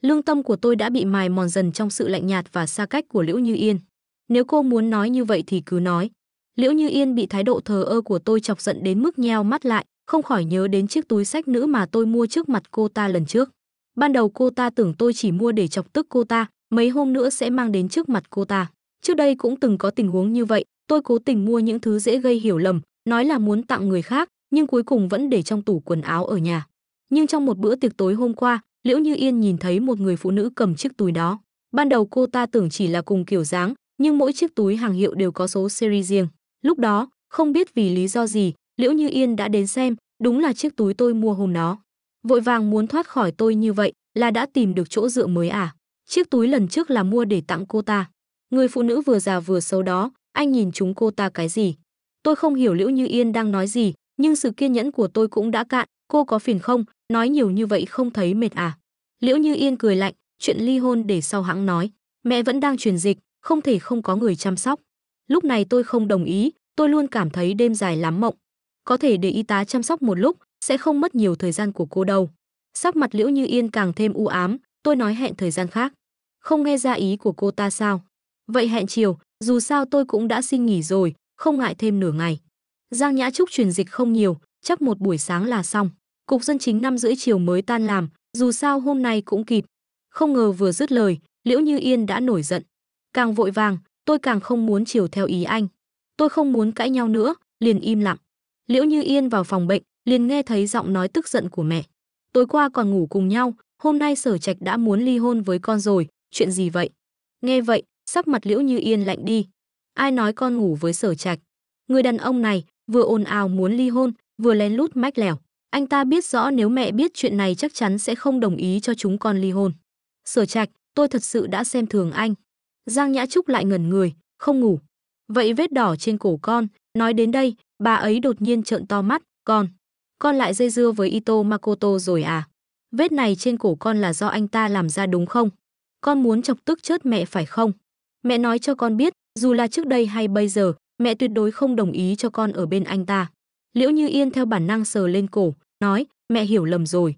Lương tâm của tôi đã bị mài mòn dần trong sự lạnh nhạt và xa cách của Liễu Như Yên. Nếu cô muốn nói như vậy thì cứ nói. Liễu Như Yên bị thái độ thờ ơ của tôi chọc giận đến mức nheo mắt lại, không khỏi nhớ đến chiếc túi sách nữ mà tôi mua trước mặt cô ta lần trước. Ban đầu cô ta tưởng tôi chỉ mua để chọc tức cô ta, mấy hôm nữa sẽ mang đến trước mặt cô ta. Trước đây cũng từng có tình huống như vậy, tôi cố tình mua những thứ dễ gây hiểu lầm, nói là muốn tặng người khác, nhưng cuối cùng vẫn để trong tủ quần áo ở nhà. Nhưng trong một bữa tiệc tối hôm qua, Liễu Như Yên nhìn thấy một người phụ nữ cầm chiếc túi đó. Ban đầu cô ta tưởng chỉ là cùng kiểu dáng, nhưng mỗi chiếc túi hàng hiệu đều có số series riêng. Lúc đó, không biết vì lý do gì, Liễu Như Yên đã đến xem, đúng là chiếc túi tôi mua hôm đó. Vội vàng muốn thoát khỏi tôi như vậy là đã tìm được chỗ dựa mới à? Chiếc túi lần trước là mua để tặng cô ta. Người phụ nữ vừa già vừa xấu đó, anh nhìn chúng cô ta cái gì? Tôi không hiểu Liễu Như Yên đang nói gì, nhưng sự kiên nhẫn của tôi cũng đã cạn, cô có phiền không, nói nhiều như vậy không thấy mệt à? Liễu Như Yên cười lạnh, chuyện ly hôn để sau hãng nói, mẹ vẫn đang truyền dịch, không thể không có người chăm sóc. Lúc này tôi không đồng ý, tôi luôn cảm thấy đêm dài lắm mộng. Có thể để y tá chăm sóc một lúc, sẽ không mất nhiều thời gian của cô đâu. Sắc mặt Liễu Như Yên càng thêm u ám, tôi nói hẹn thời gian khác. Không nghe ra ý của cô ta sao? Vậy hẹn chiều, dù sao tôi cũng đã xin nghỉ rồi, không ngại thêm nửa ngày. Giang Nhã Trúc truyền dịch không nhiều, chắc một buổi sáng là xong. Cục dân chính năm rưỡi chiều mới tan làm, dù sao hôm nay cũng kịp. Không ngờ vừa dứt lời, Liễu Như Yên đã nổi giận. Càng vội vàng, tôi càng không muốn chiều theo ý anh. Tôi không muốn cãi nhau nữa, liền im lặng. Liễu Như Yên vào phòng bệnh, liền nghe thấy giọng nói tức giận của mẹ. Tối qua còn ngủ cùng nhau, hôm nay sở trạch đã muốn ly hôn với con rồi, chuyện gì vậy? Nghe vậy, sắc mặt liễu như yên lạnh đi. Ai nói con ngủ với sở trạch? Người đàn ông này vừa ồn ào muốn ly hôn, vừa lén lút mách lẻo. Anh ta biết rõ nếu mẹ biết chuyện này chắc chắn sẽ không đồng ý cho chúng con ly hôn. Sở trạch, tôi thật sự đã xem thường anh. Giang Nhã Trúc lại ngẩn người, không ngủ. Vậy vết đỏ trên cổ con, nói đến đây, bà ấy đột nhiên trợn to mắt, con. Con lại dây dưa với Ito Makoto rồi à? vết này trên cổ con là do anh ta làm ra đúng không? Con muốn chọc tức chết mẹ phải không? Mẹ nói cho con biết, dù là trước đây hay bây giờ, mẹ tuyệt đối không đồng ý cho con ở bên anh ta. Liễu Như Yên theo bản năng sờ lên cổ, nói, mẹ hiểu lầm rồi.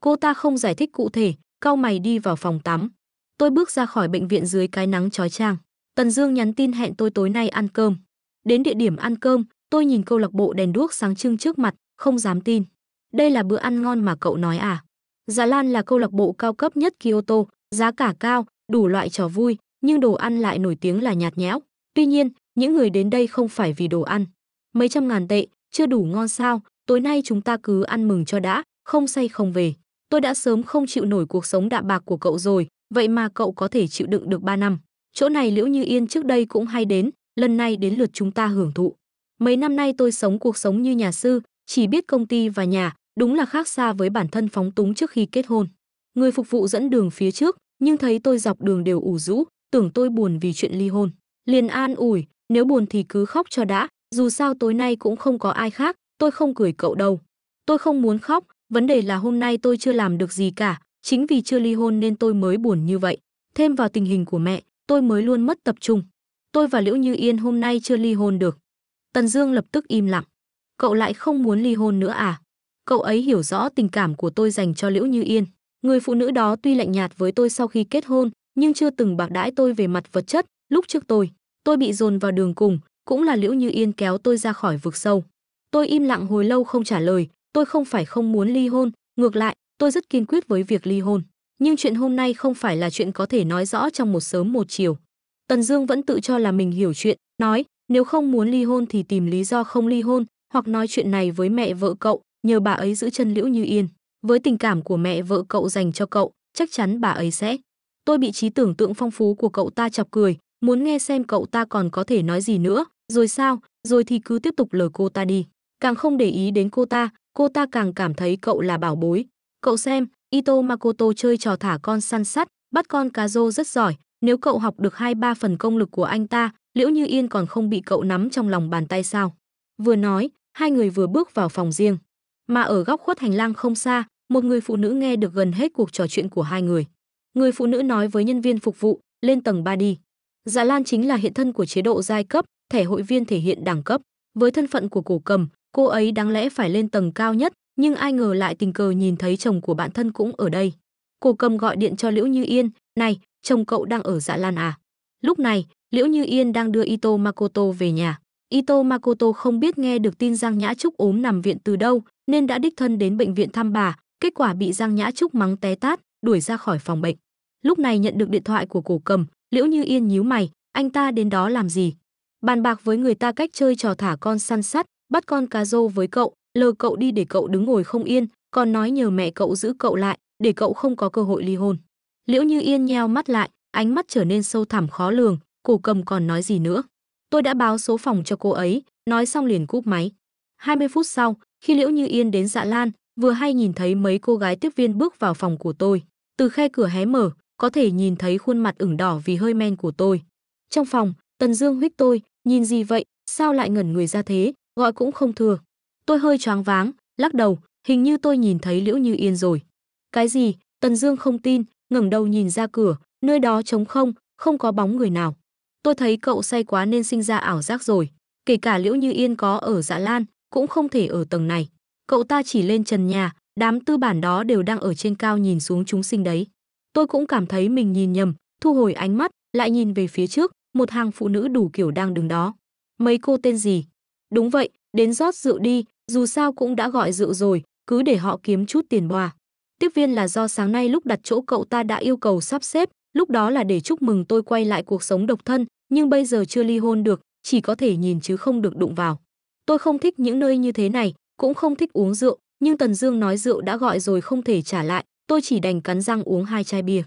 Cô ta không giải thích cụ thể, cau mày đi vào phòng tắm. Tôi bước ra khỏi bệnh viện dưới cái nắng chói chang. Tần Dương nhắn tin hẹn tôi tối nay ăn cơm. Đến địa điểm ăn cơm, tôi nhìn câu lạc bộ đèn đuốc sáng trưng trước mặt, không dám tin. Đây là bữa ăn ngon mà cậu nói à? Già Lan là câu lạc bộ cao cấp nhất Kyoto, giá cả cao, đủ loại trò vui, nhưng đồ ăn lại nổi tiếng là nhạt nhẽo. Tuy nhiên, những người đến đây không phải vì đồ ăn. Mấy trăm ngàn tệ, chưa đủ ngon sao, tối nay chúng ta cứ ăn mừng cho đã, không say không về. Tôi đã sớm không chịu nổi cuộc sống đạm bạc của cậu rồi, vậy mà cậu có thể chịu đựng được 3 năm. Chỗ này Liễu Như Yên trước đây cũng hay đến, lần này đến lượt chúng ta hưởng thụ. Mấy năm nay tôi sống cuộc sống như nhà sư, chỉ biết công ty và nhà, đúng là khác xa với bản thân phóng túng trước khi kết hôn. Người phục vụ dẫn đường phía trước, nhưng thấy tôi dọc đường đều ủ rũ, tưởng tôi buồn vì chuyện ly hôn. Liền an ủi, nếu buồn thì cứ khóc cho đã, dù sao tối nay cũng không có ai khác, tôi không cười cậu đâu. Tôi không muốn khóc, vấn đề là hôm nay tôi chưa làm được gì cả, chính vì chưa ly hôn nên tôi mới buồn như vậy. Thêm vào tình hình của mẹ, tôi mới luôn mất tập trung. Tôi và Liễu Như Yên hôm nay chưa ly hôn được. Tần Dương lập tức im lặng. Cậu lại không muốn ly hôn nữa à? cậu ấy hiểu rõ tình cảm của tôi dành cho Liễu Như Yên. Người phụ nữ đó tuy lạnh nhạt với tôi sau khi kết hôn, nhưng chưa từng bạc đãi tôi về mặt vật chất, lúc trước tôi, tôi bị dồn vào đường cùng, cũng là Liễu Như Yên kéo tôi ra khỏi vực sâu. Tôi im lặng hồi lâu không trả lời, tôi không phải không muốn ly hôn, ngược lại, tôi rất kiên quyết với việc ly hôn. Nhưng chuyện hôm nay không phải là chuyện có thể nói rõ trong một sớm một chiều. Tần Dương vẫn tự cho là mình hiểu chuyện, nói, nếu không muốn ly hôn thì tìm lý do không ly hôn, hoặc nói chuyện này với mẹ vợ cậu, nhờ bà ấy giữ chân Liễu Như Yên. Với tình cảm của mẹ vợ cậu dành cho cậu, chắc chắn bà ấy sẽ. Tôi bị trí tưởng tượng phong phú của cậu ta chọc cười, muốn nghe xem cậu ta còn có thể nói gì nữa, rồi sao, rồi thì cứ tiếp tục lời cô ta đi. Càng không để ý đến cô ta, cô ta càng cảm thấy cậu là bảo bối. Cậu xem, Ito Makoto chơi trò thả con săn sắt, bắt con cá rô rất giỏi, nếu cậu học được hai ba phần công lực của anh ta, Liễu Như Yên còn không bị cậu nắm trong lòng bàn tay sao? Vừa nói, hai người vừa bước vào phòng riêng mà ở góc khuất hành lang không xa, một người phụ nữ nghe được gần hết cuộc trò chuyện của hai người. Người phụ nữ nói với nhân viên phục vụ, lên tầng 3 đi. Dạ Lan chính là hiện thân của chế độ giai cấp, thẻ hội viên thể hiện đẳng cấp. Với thân phận của cổ cầm, cô ấy đáng lẽ phải lên tầng cao nhất, nhưng ai ngờ lại tình cờ nhìn thấy chồng của bạn thân cũng ở đây. Cổ cầm gọi điện cho Liễu Như Yên, này, chồng cậu đang ở dạ lan à? Lúc này, Liễu Như Yên đang đưa Ito Makoto về nhà. Ito Makoto không biết nghe được tin Giang Nhã Trúc ốm nằm viện từ đâu, nên đã đích thân đến bệnh viện thăm bà, kết quả bị Giang Nhã Trúc mắng té tát, đuổi ra khỏi phòng bệnh. Lúc này nhận được điện thoại của Cổ Cầm, Liễu Như Yên nhíu mày, anh ta đến đó làm gì? Bàn bạc với người ta cách chơi trò thả con săn sắt, bắt con cá rô với cậu, lờ cậu đi để cậu đứng ngồi không yên, còn nói nhờ mẹ cậu giữ cậu lại, để cậu không có cơ hội ly hôn. Liễu Như Yên nheo mắt lại, ánh mắt trở nên sâu thẳm khó lường, Cổ Cầm còn nói gì nữa? Tôi đã báo số phòng cho cô ấy, nói xong liền cúp máy. 20 phút sau, khi Liễu Như Yên đến dạ lan, vừa hay nhìn thấy mấy cô gái tiếp viên bước vào phòng của tôi. Từ khe cửa hé mở, có thể nhìn thấy khuôn mặt ửng đỏ vì hơi men của tôi. Trong phòng, Tần Dương huýt tôi, nhìn gì vậy, sao lại ngẩn người ra thế, gọi cũng không thừa. Tôi hơi choáng váng, lắc đầu, hình như tôi nhìn thấy Liễu Như Yên rồi. Cái gì? Tần Dương không tin, ngẩng đầu nhìn ra cửa, nơi đó trống không, không có bóng người nào. Tôi thấy cậu say quá nên sinh ra ảo giác rồi, kể cả Liễu Như Yên có ở Dạ Lan, cũng không thể ở tầng này. Cậu ta chỉ lên trần nhà, đám tư bản đó đều đang ở trên cao nhìn xuống chúng sinh đấy. Tôi cũng cảm thấy mình nhìn nhầm, thu hồi ánh mắt, lại nhìn về phía trước, một hàng phụ nữ đủ kiểu đang đứng đó. Mấy cô tên gì? Đúng vậy, đến rót rượu đi, dù sao cũng đã gọi rượu rồi, cứ để họ kiếm chút tiền bòa. Tiếp viên là do sáng nay lúc đặt chỗ cậu ta đã yêu cầu sắp xếp, lúc đó là để chúc mừng tôi quay lại cuộc sống độc thân, nhưng bây giờ chưa ly hôn được, chỉ có thể nhìn chứ không được đụng vào. Tôi không thích những nơi như thế này, cũng không thích uống rượu, nhưng Tần Dương nói rượu đã gọi rồi không thể trả lại, tôi chỉ đành cắn răng uống hai chai bia.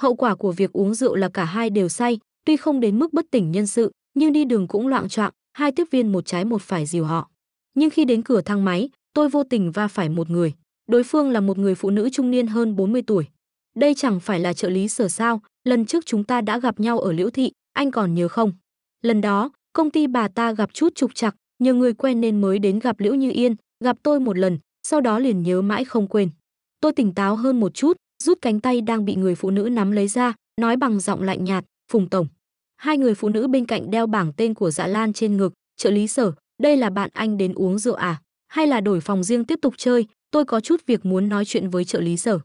Hậu quả của việc uống rượu là cả hai đều say, tuy không đến mức bất tỉnh nhân sự, nhưng đi đường cũng loạn choạng, hai tiếp viên một trái một phải dìu họ. Nhưng khi đến cửa thang máy, tôi vô tình va phải một người. Đối phương là một người phụ nữ trung niên hơn 40 tuổi. Đây chẳng phải là trợ lý sở sao, lần trước chúng ta đã gặp nhau ở Liễu Thị, anh còn nhớ không? Lần đó, công ty bà ta gặp chút trục trặc, Nhờ người quen nên mới đến gặp Liễu Như Yên, gặp tôi một lần, sau đó liền nhớ mãi không quên. Tôi tỉnh táo hơn một chút, rút cánh tay đang bị người phụ nữ nắm lấy ra, nói bằng giọng lạnh nhạt, "Phùng tổng." Hai người phụ nữ bên cạnh đeo bảng tên của Dạ Lan trên ngực, "Trợ lý Sở, đây là bạn anh đến uống rượu à? Hay là đổi phòng riêng tiếp tục chơi, tôi có chút việc muốn nói chuyện với trợ lý Sở."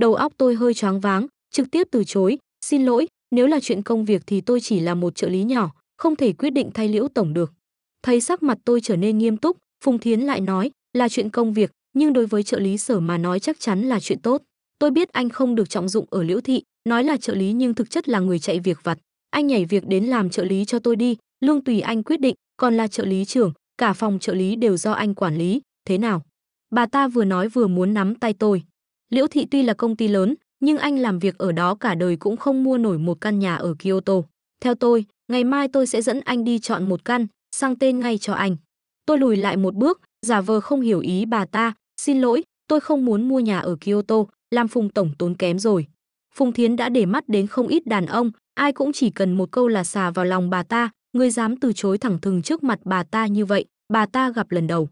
Đầu óc tôi hơi choáng váng, trực tiếp từ chối, "Xin lỗi, nếu là chuyện công việc thì tôi chỉ là một trợ lý nhỏ, không thể quyết định thay Liễu tổng được." Thấy sắc mặt tôi trở nên nghiêm túc, Phùng Thiến lại nói, là chuyện công việc, nhưng đối với trợ lý sở mà nói chắc chắn là chuyện tốt. Tôi biết anh không được trọng dụng ở Liễu Thị, nói là trợ lý nhưng thực chất là người chạy việc vặt. Anh nhảy việc đến làm trợ lý cho tôi đi, lương tùy anh quyết định, còn là trợ lý trưởng, cả phòng trợ lý đều do anh quản lý, thế nào? Bà ta vừa nói vừa muốn nắm tay tôi. Liễu Thị tuy là công ty lớn, nhưng anh làm việc ở đó cả đời cũng không mua nổi một căn nhà ở Kyoto. Theo tôi, ngày mai tôi sẽ dẫn anh đi chọn một căn, sang tên ngay cho anh. Tôi lùi lại một bước, giả vờ không hiểu ý bà ta, xin lỗi, tôi không muốn mua nhà ở Kyoto, làm Phùng Tổng tốn kém rồi. Phùng Thiến đã để mắt đến không ít đàn ông, ai cũng chỉ cần một câu là xà vào lòng bà ta, người dám từ chối thẳng thừng trước mặt bà ta như vậy, bà ta gặp lần đầu.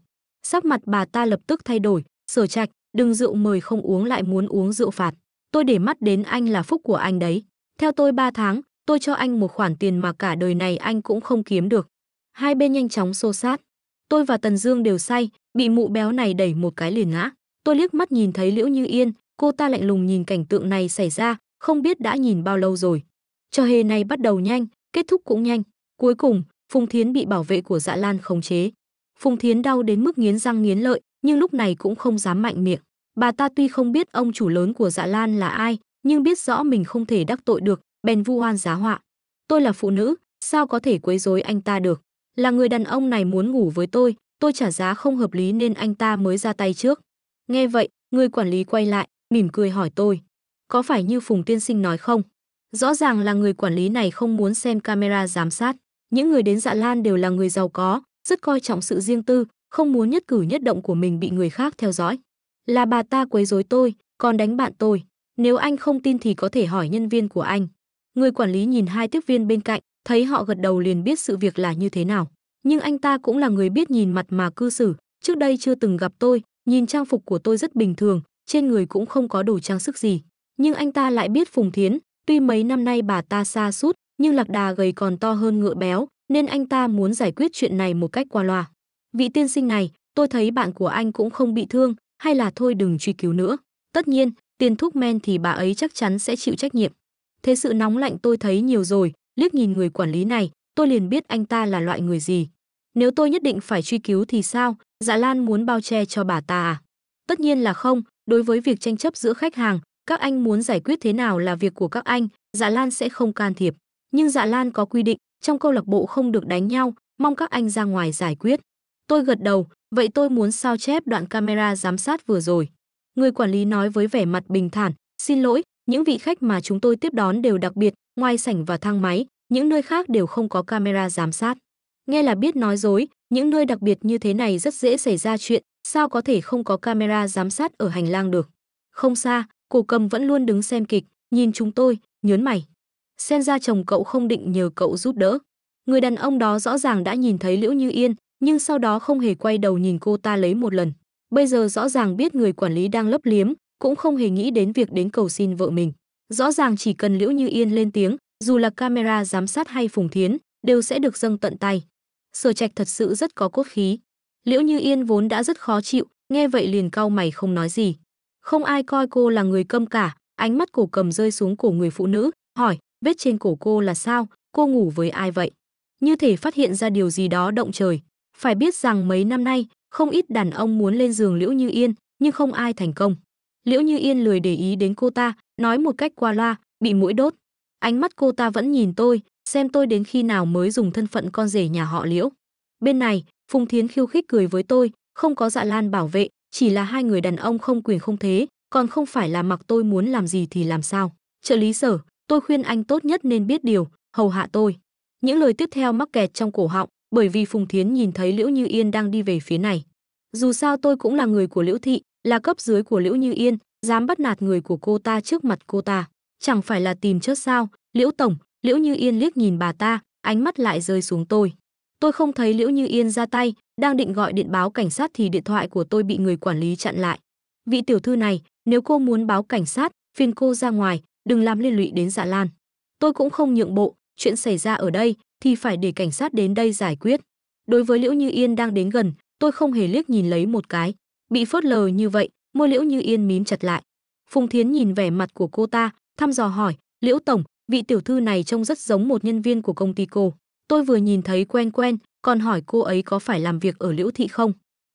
Sắc mặt bà ta lập tức thay đổi, sở trạch, đừng rượu mời không uống lại muốn uống rượu phạt. Tôi để mắt đến anh là phúc của anh đấy. Theo tôi 3 tháng, tôi cho anh một khoản tiền mà cả đời này anh cũng không kiếm được. Hai bên nhanh chóng xô sát. Tôi và Tần Dương đều say, bị mụ béo này đẩy một cái liền ngã. Tôi liếc mắt nhìn thấy Liễu Như Yên, cô ta lạnh lùng nhìn cảnh tượng này xảy ra, không biết đã nhìn bao lâu rồi. Trò hề này bắt đầu nhanh, kết thúc cũng nhanh. Cuối cùng, Phùng Thiến bị bảo vệ của Dạ Lan khống chế. Phùng Thiến đau đến mức nghiến răng nghiến lợi, nhưng lúc này cũng không dám mạnh miệng. Bà ta tuy không biết ông chủ lớn của Dạ Lan là ai, nhưng biết rõ mình không thể đắc tội được, bèn vu oan giá họa. Tôi là phụ nữ, sao có thể quấy rối anh ta được? Là người đàn ông này muốn ngủ với tôi, tôi trả giá không hợp lý nên anh ta mới ra tay trước. Nghe vậy, người quản lý quay lại, mỉm cười hỏi tôi. Có phải như Phùng Tiên Sinh nói không? Rõ ràng là người quản lý này không muốn xem camera giám sát. Những người đến dạ lan đều là người giàu có, rất coi trọng sự riêng tư, không muốn nhất cử nhất động của mình bị người khác theo dõi. Là bà ta quấy rối tôi, còn đánh bạn tôi. Nếu anh không tin thì có thể hỏi nhân viên của anh. Người quản lý nhìn hai tiếp viên bên cạnh, thấy họ gật đầu liền biết sự việc là như thế nào. Nhưng anh ta cũng là người biết nhìn mặt mà cư xử, trước đây chưa từng gặp tôi, nhìn trang phục của tôi rất bình thường, trên người cũng không có đồ trang sức gì. Nhưng anh ta lại biết Phùng Thiến, tuy mấy năm nay bà ta xa sút nhưng lạc đà gầy còn to hơn ngựa béo, nên anh ta muốn giải quyết chuyện này một cách qua loa. Vị tiên sinh này, tôi thấy bạn của anh cũng không bị thương, hay là thôi đừng truy cứu nữa. Tất nhiên, tiền thuốc men thì bà ấy chắc chắn sẽ chịu trách nhiệm. Thế sự nóng lạnh tôi thấy nhiều rồi, liếc nhìn người quản lý này tôi liền biết anh ta là loại người gì nếu tôi nhất định phải truy cứu thì sao dạ lan muốn bao che cho bà ta à tất nhiên là không đối với việc tranh chấp giữa khách hàng các anh muốn giải quyết thế nào là việc của các anh dạ lan sẽ không can thiệp nhưng dạ lan có quy định trong câu lạc bộ không được đánh nhau mong các anh ra ngoài giải quyết tôi gật đầu vậy tôi muốn sao chép đoạn camera giám sát vừa rồi người quản lý nói với vẻ mặt bình thản xin lỗi những vị khách mà chúng tôi tiếp đón đều đặc biệt, ngoài sảnh và thang máy, những nơi khác đều không có camera giám sát. Nghe là biết nói dối, những nơi đặc biệt như thế này rất dễ xảy ra chuyện, sao có thể không có camera giám sát ở hành lang được. Không xa, cổ cầm vẫn luôn đứng xem kịch, nhìn chúng tôi, nhớn mày. Xem ra chồng cậu không định nhờ cậu giúp đỡ. Người đàn ông đó rõ ràng đã nhìn thấy Liễu Như Yên, nhưng sau đó không hề quay đầu nhìn cô ta lấy một lần. Bây giờ rõ ràng biết người quản lý đang lấp liếm, cũng không hề nghĩ đến việc đến cầu xin vợ mình. Rõ ràng chỉ cần Liễu Như Yên lên tiếng, dù là camera giám sát hay phùng thiến, đều sẽ được dâng tận tay. Sở Trạch thật sự rất có cốt khí. Liễu Như Yên vốn đã rất khó chịu, nghe vậy liền cau mày không nói gì. Không ai coi cô là người câm cả, ánh mắt cổ cầm rơi xuống cổ người phụ nữ, hỏi, vết trên cổ cô là sao, cô ngủ với ai vậy? Như thể phát hiện ra điều gì đó động trời. Phải biết rằng mấy năm nay, không ít đàn ông muốn lên giường Liễu Như Yên, nhưng không ai thành công liễu như yên lười để ý đến cô ta nói một cách qua loa bị mũi đốt ánh mắt cô ta vẫn nhìn tôi xem tôi đến khi nào mới dùng thân phận con rể nhà họ liễu bên này phùng thiến khiêu khích cười với tôi không có dạ lan bảo vệ chỉ là hai người đàn ông không quyền không thế còn không phải là mặc tôi muốn làm gì thì làm sao trợ lý sở tôi khuyên anh tốt nhất nên biết điều hầu hạ tôi những lời tiếp theo mắc kẹt trong cổ họng bởi vì phùng thiến nhìn thấy liễu như yên đang đi về phía này dù sao tôi cũng là người của liễu thị là cấp dưới của Liễu Như Yên, dám bắt nạt người của cô ta trước mặt cô ta, chẳng phải là tìm chết sao? Liễu tổng, Liễu Như Yên liếc nhìn bà ta, ánh mắt lại rơi xuống tôi. Tôi không thấy Liễu Như Yên ra tay, đang định gọi điện báo cảnh sát thì điện thoại của tôi bị người quản lý chặn lại. Vị tiểu thư này, nếu cô muốn báo cảnh sát, phiền cô ra ngoài, đừng làm liên lụy đến Dạ Lan. Tôi cũng không nhượng bộ, chuyện xảy ra ở đây thì phải để cảnh sát đến đây giải quyết. Đối với Liễu Như Yên đang đến gần, tôi không hề liếc nhìn lấy một cái bị phớt lờ như vậy môi liễu như yên mím chặt lại phùng thiến nhìn vẻ mặt của cô ta thăm dò hỏi liễu tổng vị tiểu thư này trông rất giống một nhân viên của công ty cô tôi vừa nhìn thấy quen quen còn hỏi cô ấy có phải làm việc ở liễu thị không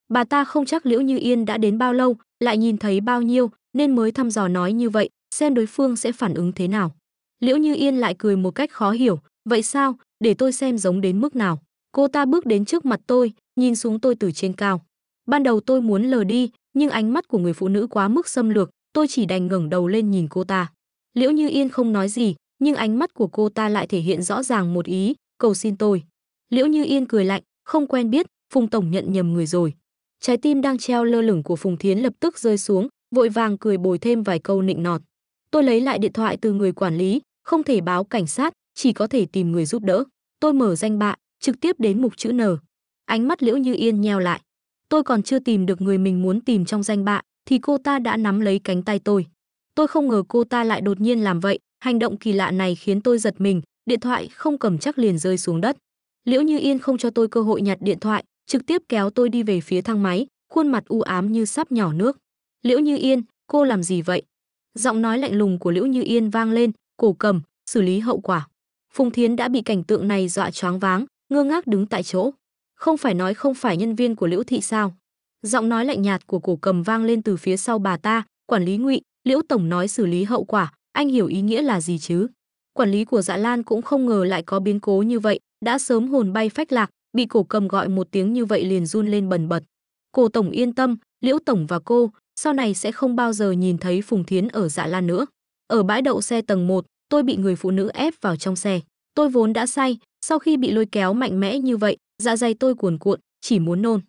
bà ta không chắc liễu như yên đã đến bao lâu lại nhìn thấy bao nhiêu nên mới thăm dò nói như vậy xem đối phương sẽ phản ứng thế nào liễu như yên lại cười một cách khó hiểu vậy sao để tôi xem giống đến mức nào cô ta bước đến trước mặt tôi nhìn xuống tôi từ trên cao ban đầu tôi muốn lờ đi nhưng ánh mắt của người phụ nữ quá mức xâm lược tôi chỉ đành ngẩng đầu lên nhìn cô ta liễu như yên không nói gì nhưng ánh mắt của cô ta lại thể hiện rõ ràng một ý cầu xin tôi liễu như yên cười lạnh không quen biết phùng tổng nhận nhầm người rồi trái tim đang treo lơ lửng của phùng thiến lập tức rơi xuống vội vàng cười bồi thêm vài câu nịnh nọt tôi lấy lại điện thoại từ người quản lý không thể báo cảnh sát chỉ có thể tìm người giúp đỡ tôi mở danh bạ trực tiếp đến mục chữ n ánh mắt liễu như yên nheo lại tôi còn chưa tìm được người mình muốn tìm trong danh bạ, thì cô ta đã nắm lấy cánh tay tôi. Tôi không ngờ cô ta lại đột nhiên làm vậy, hành động kỳ lạ này khiến tôi giật mình, điện thoại không cầm chắc liền rơi xuống đất. Liễu Như Yên không cho tôi cơ hội nhặt điện thoại, trực tiếp kéo tôi đi về phía thang máy, khuôn mặt u ám như sắp nhỏ nước. Liễu Như Yên, cô làm gì vậy? Giọng nói lạnh lùng của Liễu Như Yên vang lên, cổ cầm, xử lý hậu quả. Phùng Thiến đã bị cảnh tượng này dọa choáng váng, ngơ ngác đứng tại chỗ. Không phải nói không phải nhân viên của Liễu thị sao? Giọng nói lạnh nhạt của cổ cầm vang lên từ phía sau bà ta, quản lý Ngụy, Liễu tổng nói xử lý hậu quả, anh hiểu ý nghĩa là gì chứ? Quản lý của Dạ Lan cũng không ngờ lại có biến cố như vậy, đã sớm hồn bay phách lạc, bị cổ cầm gọi một tiếng như vậy liền run lên bần bật. Cổ tổng yên tâm, Liễu tổng và cô sau này sẽ không bao giờ nhìn thấy Phùng Thiến ở Dạ Lan nữa. Ở bãi đậu xe tầng 1, tôi bị người phụ nữ ép vào trong xe. Tôi vốn đã say, sau khi bị lôi kéo mạnh mẽ như vậy, dạ dày tôi cuồn cuộn, chỉ muốn nôn.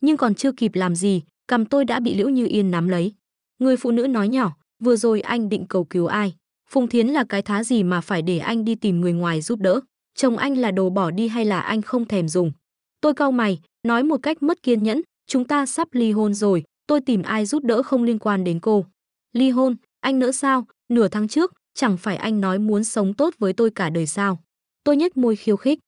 Nhưng còn chưa kịp làm gì, cầm tôi đã bị Liễu Như Yên nắm lấy. Người phụ nữ nói nhỏ, vừa rồi anh định cầu cứu ai? Phùng Thiến là cái thá gì mà phải để anh đi tìm người ngoài giúp đỡ? Chồng anh là đồ bỏ đi hay là anh không thèm dùng? Tôi cau mày, nói một cách mất kiên nhẫn, chúng ta sắp ly hôn rồi, tôi tìm ai giúp đỡ không liên quan đến cô. Ly hôn, anh nỡ sao, nửa tháng trước, chẳng phải anh nói muốn sống tốt với tôi cả đời sao. Tôi nhếch môi khiêu khích.